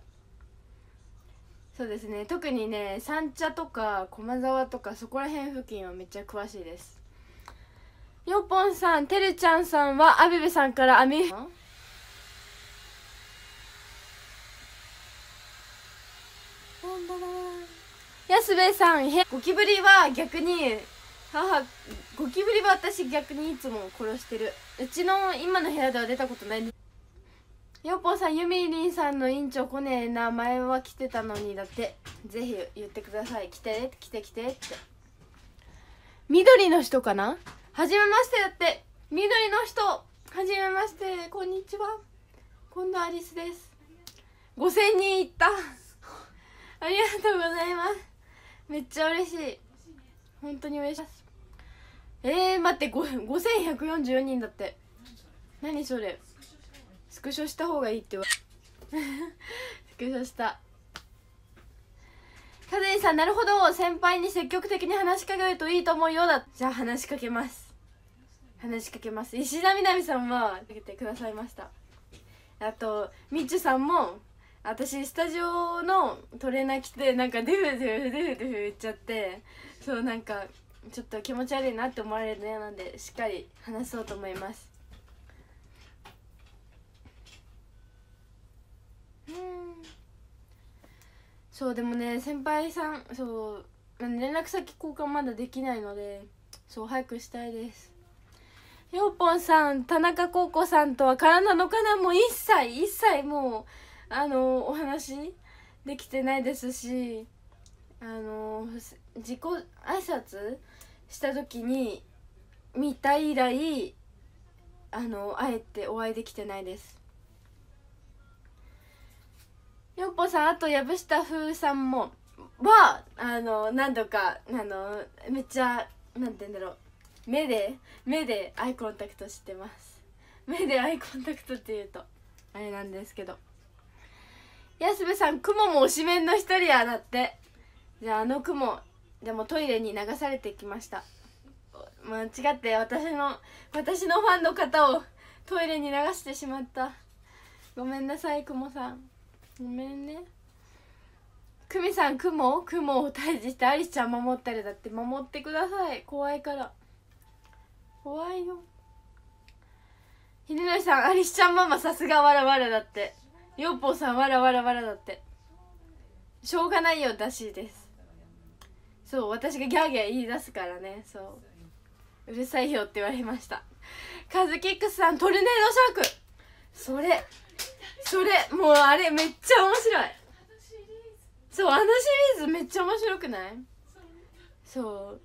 そうですね特にね三茶とか駒沢とかそこら辺付近はめっちゃ詳しいですよぽんさんてるちゃんさんはアビベさんから網安部さんへゴキブリは逆に母ゴキブリは私逆にいつも殺してるうちの今の部屋では出たことないよっぽさんゆみりんさんの院長来ねえな前は来てたのにだってぜひ言ってください来て来て来てって緑の人かなはじめましてだって緑の人はじめましてこんにちは今度アリスです5000人いったありがとうございますめっちゃ嬉しい本当に嬉しいえー、待って5144人だって何それクショした方がいいってスクショしたカズンさんなるほど先輩に積極的に話しかけるといいと思うようだじゃあ話しかけます話しかけます石田みなみさんはかけてくださいましたあとみっちゅさんも私スタジオのトレーナー来てなんかデフデフデフデフ言っちゃってそうなんかちょっと気持ち悪いなって思われるの嫌なんでしっかり話そうと思いますそうでもね先輩さんそう連絡先交換まだできないのでそう早くしたいですようぽんさん田中高子さんとは体のかなもう一切一切もうあのお話できてないですしあの自己挨拶した時に見た以来あの会えてお会いできてないですよっぽさんあと藪下風さんもはあの何度かあのめっちゃなんて言うんだろう目で目でアイコンタクトしてます目でアイコンタクトっていうとあれなんですけど安部さん雲も推しメンの一人やだってじゃああの雲でもトイレに流されてきました間違って私の私のファンの方をトイレに流してしまったごめんなさい雲さんごめんね久美さん雲雲を退治してアリスちゃん守ったりだって守ってください怖いから怖いよ秀典さんアリスちゃんママさすがわらわらだってヨーポーさんわらわらわらだってしょうがないよだしですそう私がギャーギャー言い出すからねそううるさいよって言われましたカズキックスさんトルネードシャークそれそれもうあれめっちゃ面白いそうあのシリーズめっちゃ面白くないそう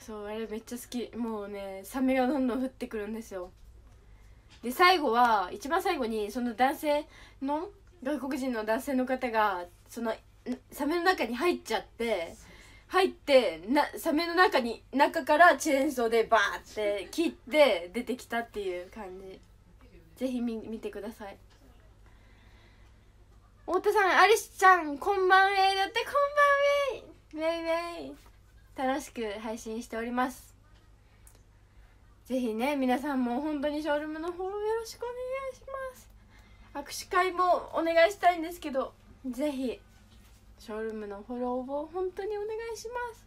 そうあれめっちゃ好きもうねサメがどんどん降ってくるんですよで最後は一番最後にその男性の外国人の男性の方がそのサメの中に入っちゃって入ってなサメの中に中からチェーンソーでバーって切って出てきたっていう感じ是非見てください太田さんアリスちゃんこんばんはだってこんばんはウェイウェイ楽しく配信しておりますぜひね皆さんも本当にショールームのフォローよろしくお願いします握手会もお願いしたいんですけどぜひショールームのフォローを本当にお願いします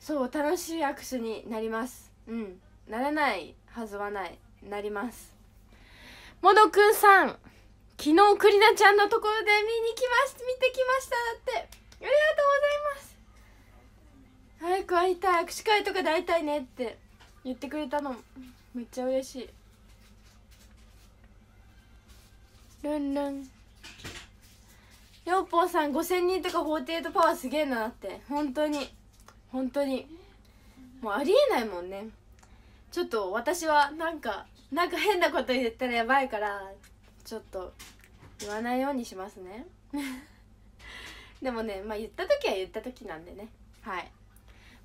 そう楽しい握手になりますうんならないはずはないなりますもどくんさん昨日クリナちゃんのところで見に来ました見てきましただってありがとうございます早く会いたい握手会とかで会いたいねって言ってくれたのめっちゃ嬉しいルンルンヨーうぽんさん5000人とか48パワーすげえなって本当に本当にもうありえないもんねちょっと私はなんかなんか変なこと言ったらやばいからちょっと言わないようにしますね でもねまあ言った時は言った時なんでねはい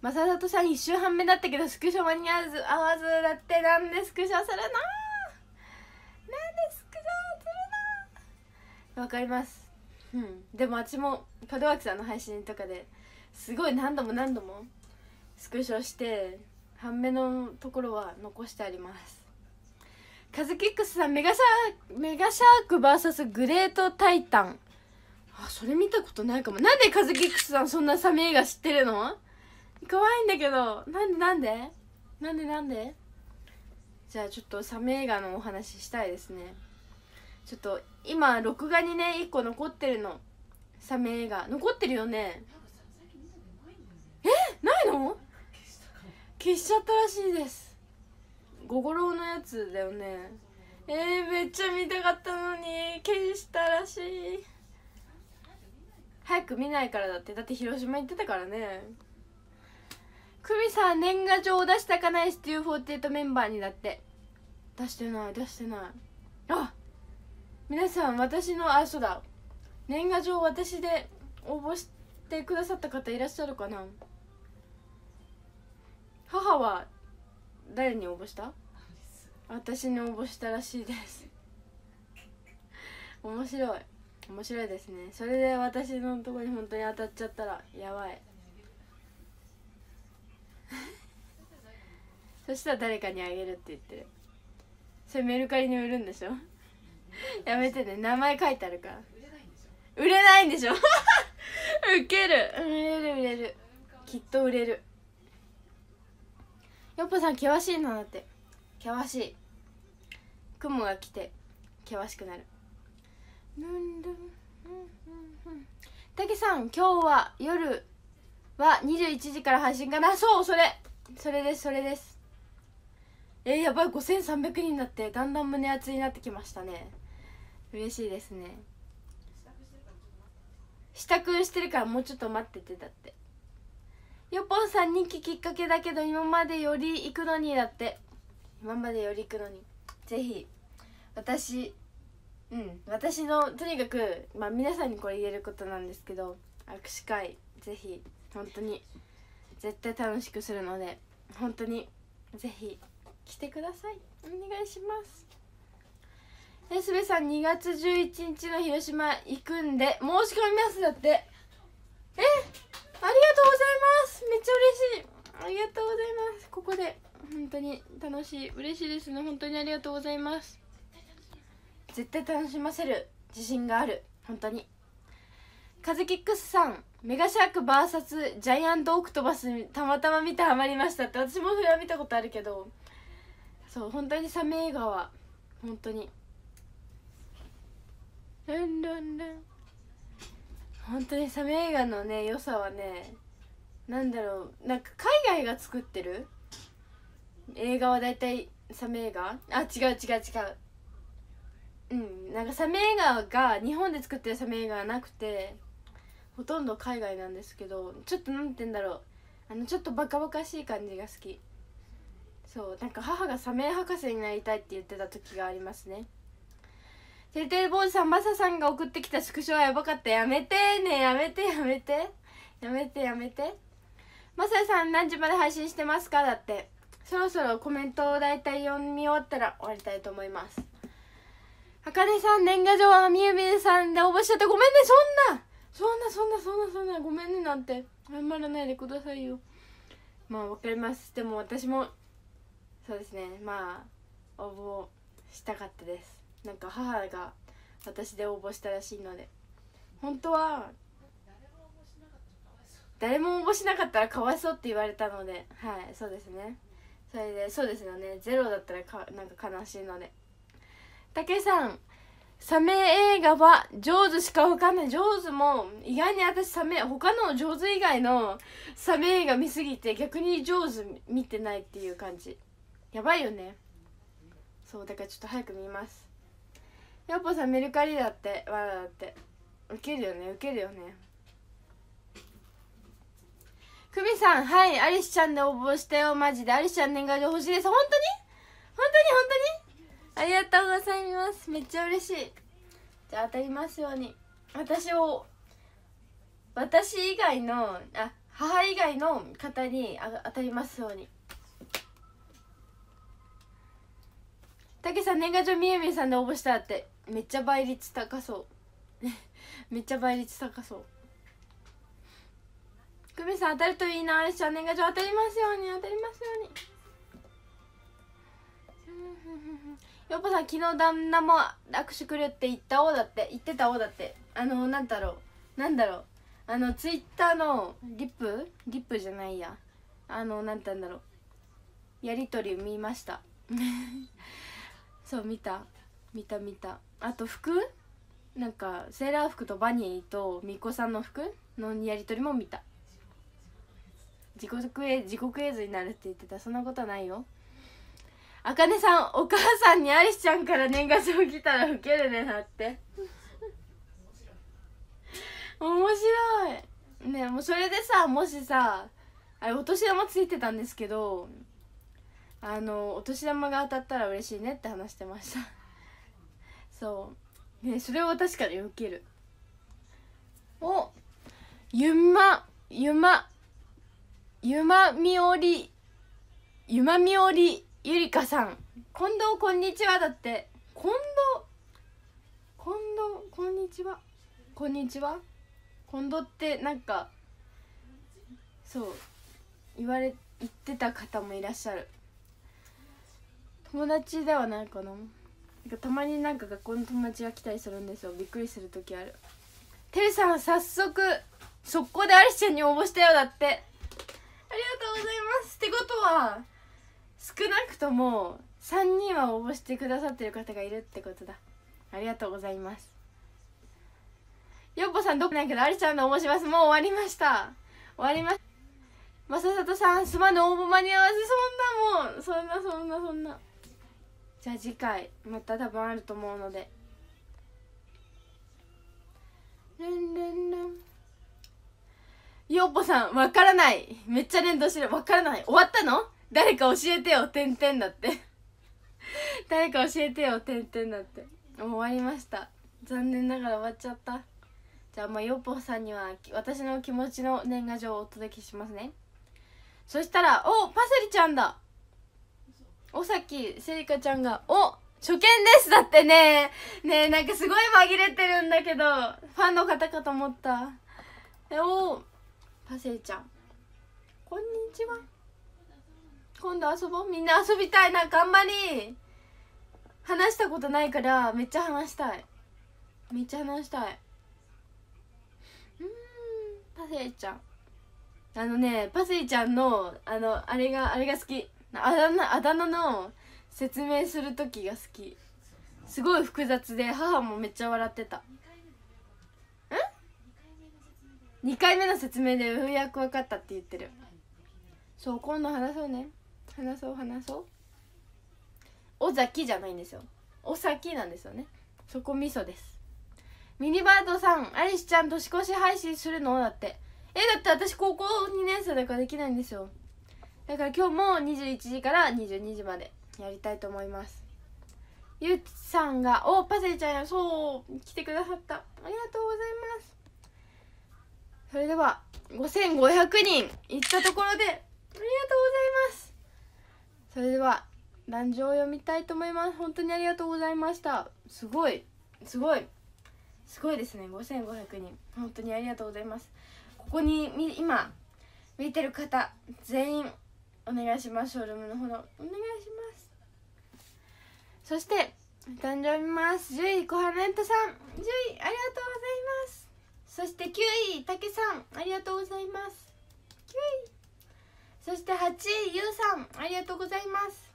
正里さん1周半目だったけどスクショ間に合わず合わずだってなんでスクショするのなんでスクショするのわかりますうんでも私も門脇さんの配信とかですごい何度も何度もスクショして半目のところは残してありますカズキックスさんメガシャークメガシャーク VS グレートタイタンあそれ見たことないかもなんでカズキックスさんそんなサメ映画知ってるの怖いんだけどなんでなんでなんでなんでじゃあちょっとサメ映画のお話したいですねちょっと今録画にね1個残ってるのサメ映画残ってるよねえないの消しちゃったらしいです五五郎のやつだよねえー、めっちゃ見たかったのに消したらしい早く見ないからだってだって広島行ってたからね久美さん年賀状を出したかないス t ィーフォーメンバーにだって出してない出してないあ皆さん私のあそうだ年賀状私で応募してくださった方いらっしゃるかな母は誰に応募した私に応募したらしいです面白い面白いですねそれで私のとこに本当に当たっちゃったらやばい そしたら誰かにあげるって言ってるそれメルカリに売るんでしょやめてね名前書いてあるから売れないんでしょウケる売れる売れるきっと売れるヨッぱさ険しいなだって険しい雲が来て険しくなるたけさん今日は夜は21時から配信かなそうそれそれですそれですえー、やばい5300人だってだんだん胸熱になってきましたね嬉しいですね支度してるからもうちょっと待っててだってヨポンさん人期きっかけだけど今までより行くのにだって今までより行くのにぜひ私うん私のとにかくまあ皆さんにこれ言えることなんですけど握手会ぜひ本当に絶対楽しくするので本当にぜひ来てくださいお願いしますえすべさん2月11日の広島行くんで申し込みますだってえっありがとうございますめっちゃ嬉しいありがとうございますここで本当に楽しい嬉しいですね本当にありがとうございます絶対楽しませる自信がある本当にカズキックスさんメガシャーク VS ジャイアントオクトバスたまたま見てハマりましたって私もそれは見たことあるけどそう本当にサメ映画は本当にルンルンルン本当にサメ映画のね良さはねなんだろうなんか海外が作ってる映画は大体サメ映画あ違う違う違ううんなんかサメ映画が日本で作ってるサメ映画はなくてほとんど海外なんですけどちょっと何て言うんだろうあのちょっとバカバカしい感じが好きそうなんか母がサメ博士になりたいって言ってた時がありますねてるてる坊主さんまささんが送ってきたスクショはやばかったやめてねやめてやめてやめてやめてまささん何時まで配信してますかだってそろそろコメントを大体読み終わったら終わりたいと思いますあかねさん年賀状はみゆみゆさんで応募しちゃってごめんねそんなそんなそんなそんなそんなごめんねなんて謝らないでくださいよまあわかりますでも私もそうですねまあ応募したかったですなんか母が私で応募したらしいので本当は誰も応募しなかったらかわいそうって言われたのではいそうですねそれでそうですよねゼロだったらかなんか悲しいので武さんサメ映画は上手しかわかんない上手も意外に私サメ他の上手以外のサメ映画見すぎて逆に上手見てないっていう感じやばいよねそうだからちょっと早く見ますやっぱさメルカリだってわらだってウケるよねウケるよね久美さんはいアリスちゃんで応募してよマジでアリスちゃん年賀状欲しいです本当に本当に本当にありがとうございますめっちゃ嬉しいじゃあ当たりますように私を私以外のあ母以外の方にあ当たりますようにたけさん年賀状みゆみゆさんで応募したってめっちゃ倍率高そう めっちゃ倍率高そう久米さん当たるといいな愛車年賀状当たりますように当たりますように ヨポさん昨日旦那も握手くるって言ったおだって言ってたおだってあのなんだろうなんだろうあのツイッターのリップリップじゃないやあのなんて言うんだろうやり取り見ました そう見た見た見たあと服なんかセーラー服とバニーと巫コさんの服のやり取りも見た時刻絵時刻映像になるって言ってたそんなことないよあかねさんお母さんにアリスちゃんから年賀状来たらウケるねなって 面白いねもうそれでさもしさあれお年玉ついてたんですけどあのお年玉が当たったら嬉しいねって話してましたそうねそれは確かに受けるおゆまゆまゆまみおりゆまみおりゆりかさん近藤こんにちはだって近藤近藤こんにちはこんにちは近藤ってなんかそう言われ言ってた方もいらっしゃる友達ではないかなかたまになんか学校の友達が来たりするんですよびっくりする時あるてるさん早速速攻でアリスちゃんに応募したよだってありがとうございますってことは少なくとも3人は応募してくださってる方がいるってことだありがとうございますよっぽさんどこないけどアリちゃんの応募しますもう終わりました終わりました正里さんすまぬ応募間に合わずそんなもんそんなそんなそんなじゃあ次回また多分あると思うのでルンルンルンようぽさんわからないめっちゃ連動してるわからない終わったの誰か教えてよてんてんだって 誰か教えてよてんてんだってもう終わりました残念ながら終わっちゃったじゃあまあよっぽさんには私の気持ちの年賀状をお届けしますねそしたらおパセリちゃんだ尾崎せいかちゃんが「お初見です」だってねねなんかすごい紛れてるんだけどファンの方かと思ったおパセイちゃんこんにちは今度遊ぼうみんな遊びたいなんかあんまり話したことないからめっちゃ話したいめっちゃ話したいうんパセイちゃんあのねパセイちゃんのあのあれがあれが好きあだ名あだ名の説明する時が好きすごい複雑で母もめっちゃ笑ってたん2回目の説明でようやく分かったって言ってるそう今度話そうね話そう話そう尾崎じゃないんですよお先なんですよねそこ味噌ですミニバードさんアリスちゃん年越し配信するのだってえだって私高校2年生だからできないんですよだから今日も21時から22時までやりたいと思いますゆうさんがおパセリちゃんやそう来てくださったありがとうございますそれでは5500人いったところでありがとうございますそれでは壇上を読みたいと思います本当にありがとうございましたすごいすごいすごいですね5500人本当にありがとうございますここに今見てる方全員お願いしますショールームのほどお願いしますそして誕生日ます10位コハエントさん10位ありがとうございますそして9位たけさんありがとうございます9位そして8位ゆうさんありがとうございます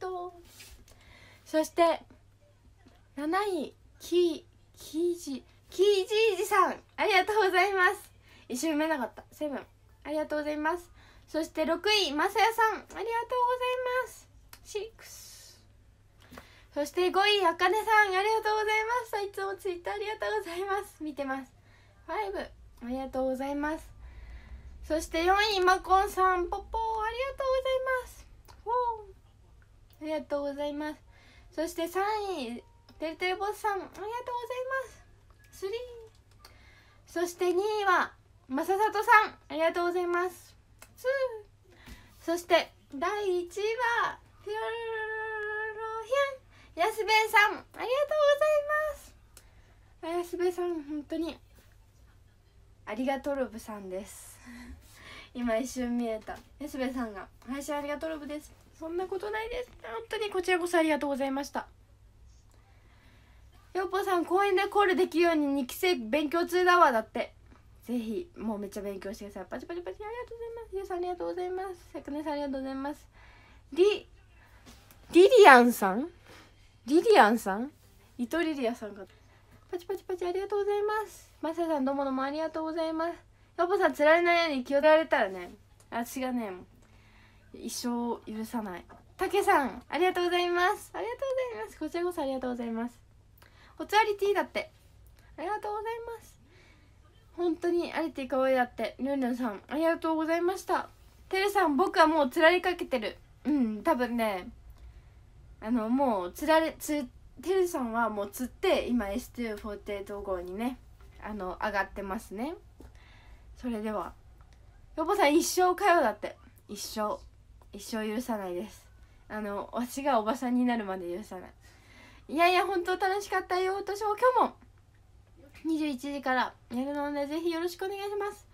8そして7位ききいじきいじいじさんありがとうございます一瞬読めなかった7ありがとうございますそして6位まさやさんありがとうございます6そして5位あかねさんありがとうございます。たいつもツイッターありがとうございます見てます5ありがとうございますそして4位まこんさんぽぽありがとうございますありがとうございますそして3位てるてるぼスさんありがとうございます3そして2位はまささとさんありがとうございますそして第1位はピュロロヒャン安部さんありがとうございます安部さん本当にありがとうロブさんです今一瞬見えた安部さんが「配信ありがとうロブです」そんなことないです本当にこちらこそありがとうございましたよっぽさん公園でコールできるように2期生勉強中だわだってぜひもうめっちゃ勉強してくださいパチパチパチありがとうございますゆうさんありがとうございますさくねさんありがとうございますリリリアンさんリリアンさん伊藤リリアさんがパチパチパチありがとうございますまささんどうもどうもありがとうございますやっさん、つられないように気をつられたらね私がね一生許さないたけさんありがとうございますありがとうございますこちらこそありがとうございますおつわりティーだってありがとうございます本当にあれてかわいだってルンルンさんありがとうございましたてるさん僕はもうつられかけてるうん多分ねあのもう釣られつてるさんはもう釣って今 S248 号にねあの上がってますねそれではよぼさん一生かよだって一生一生許さないですあのわしがおばさんになるまで許さないいやいや本当楽しかったよ私も今日も21時からやるのでぜひよろしくお願いします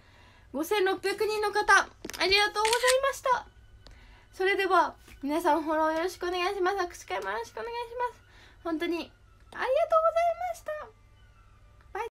5600人の方ありがとうございましたそれでは皆さんフォローよろしくお願いします握手会もよろしくお願いします本当にありがとうございました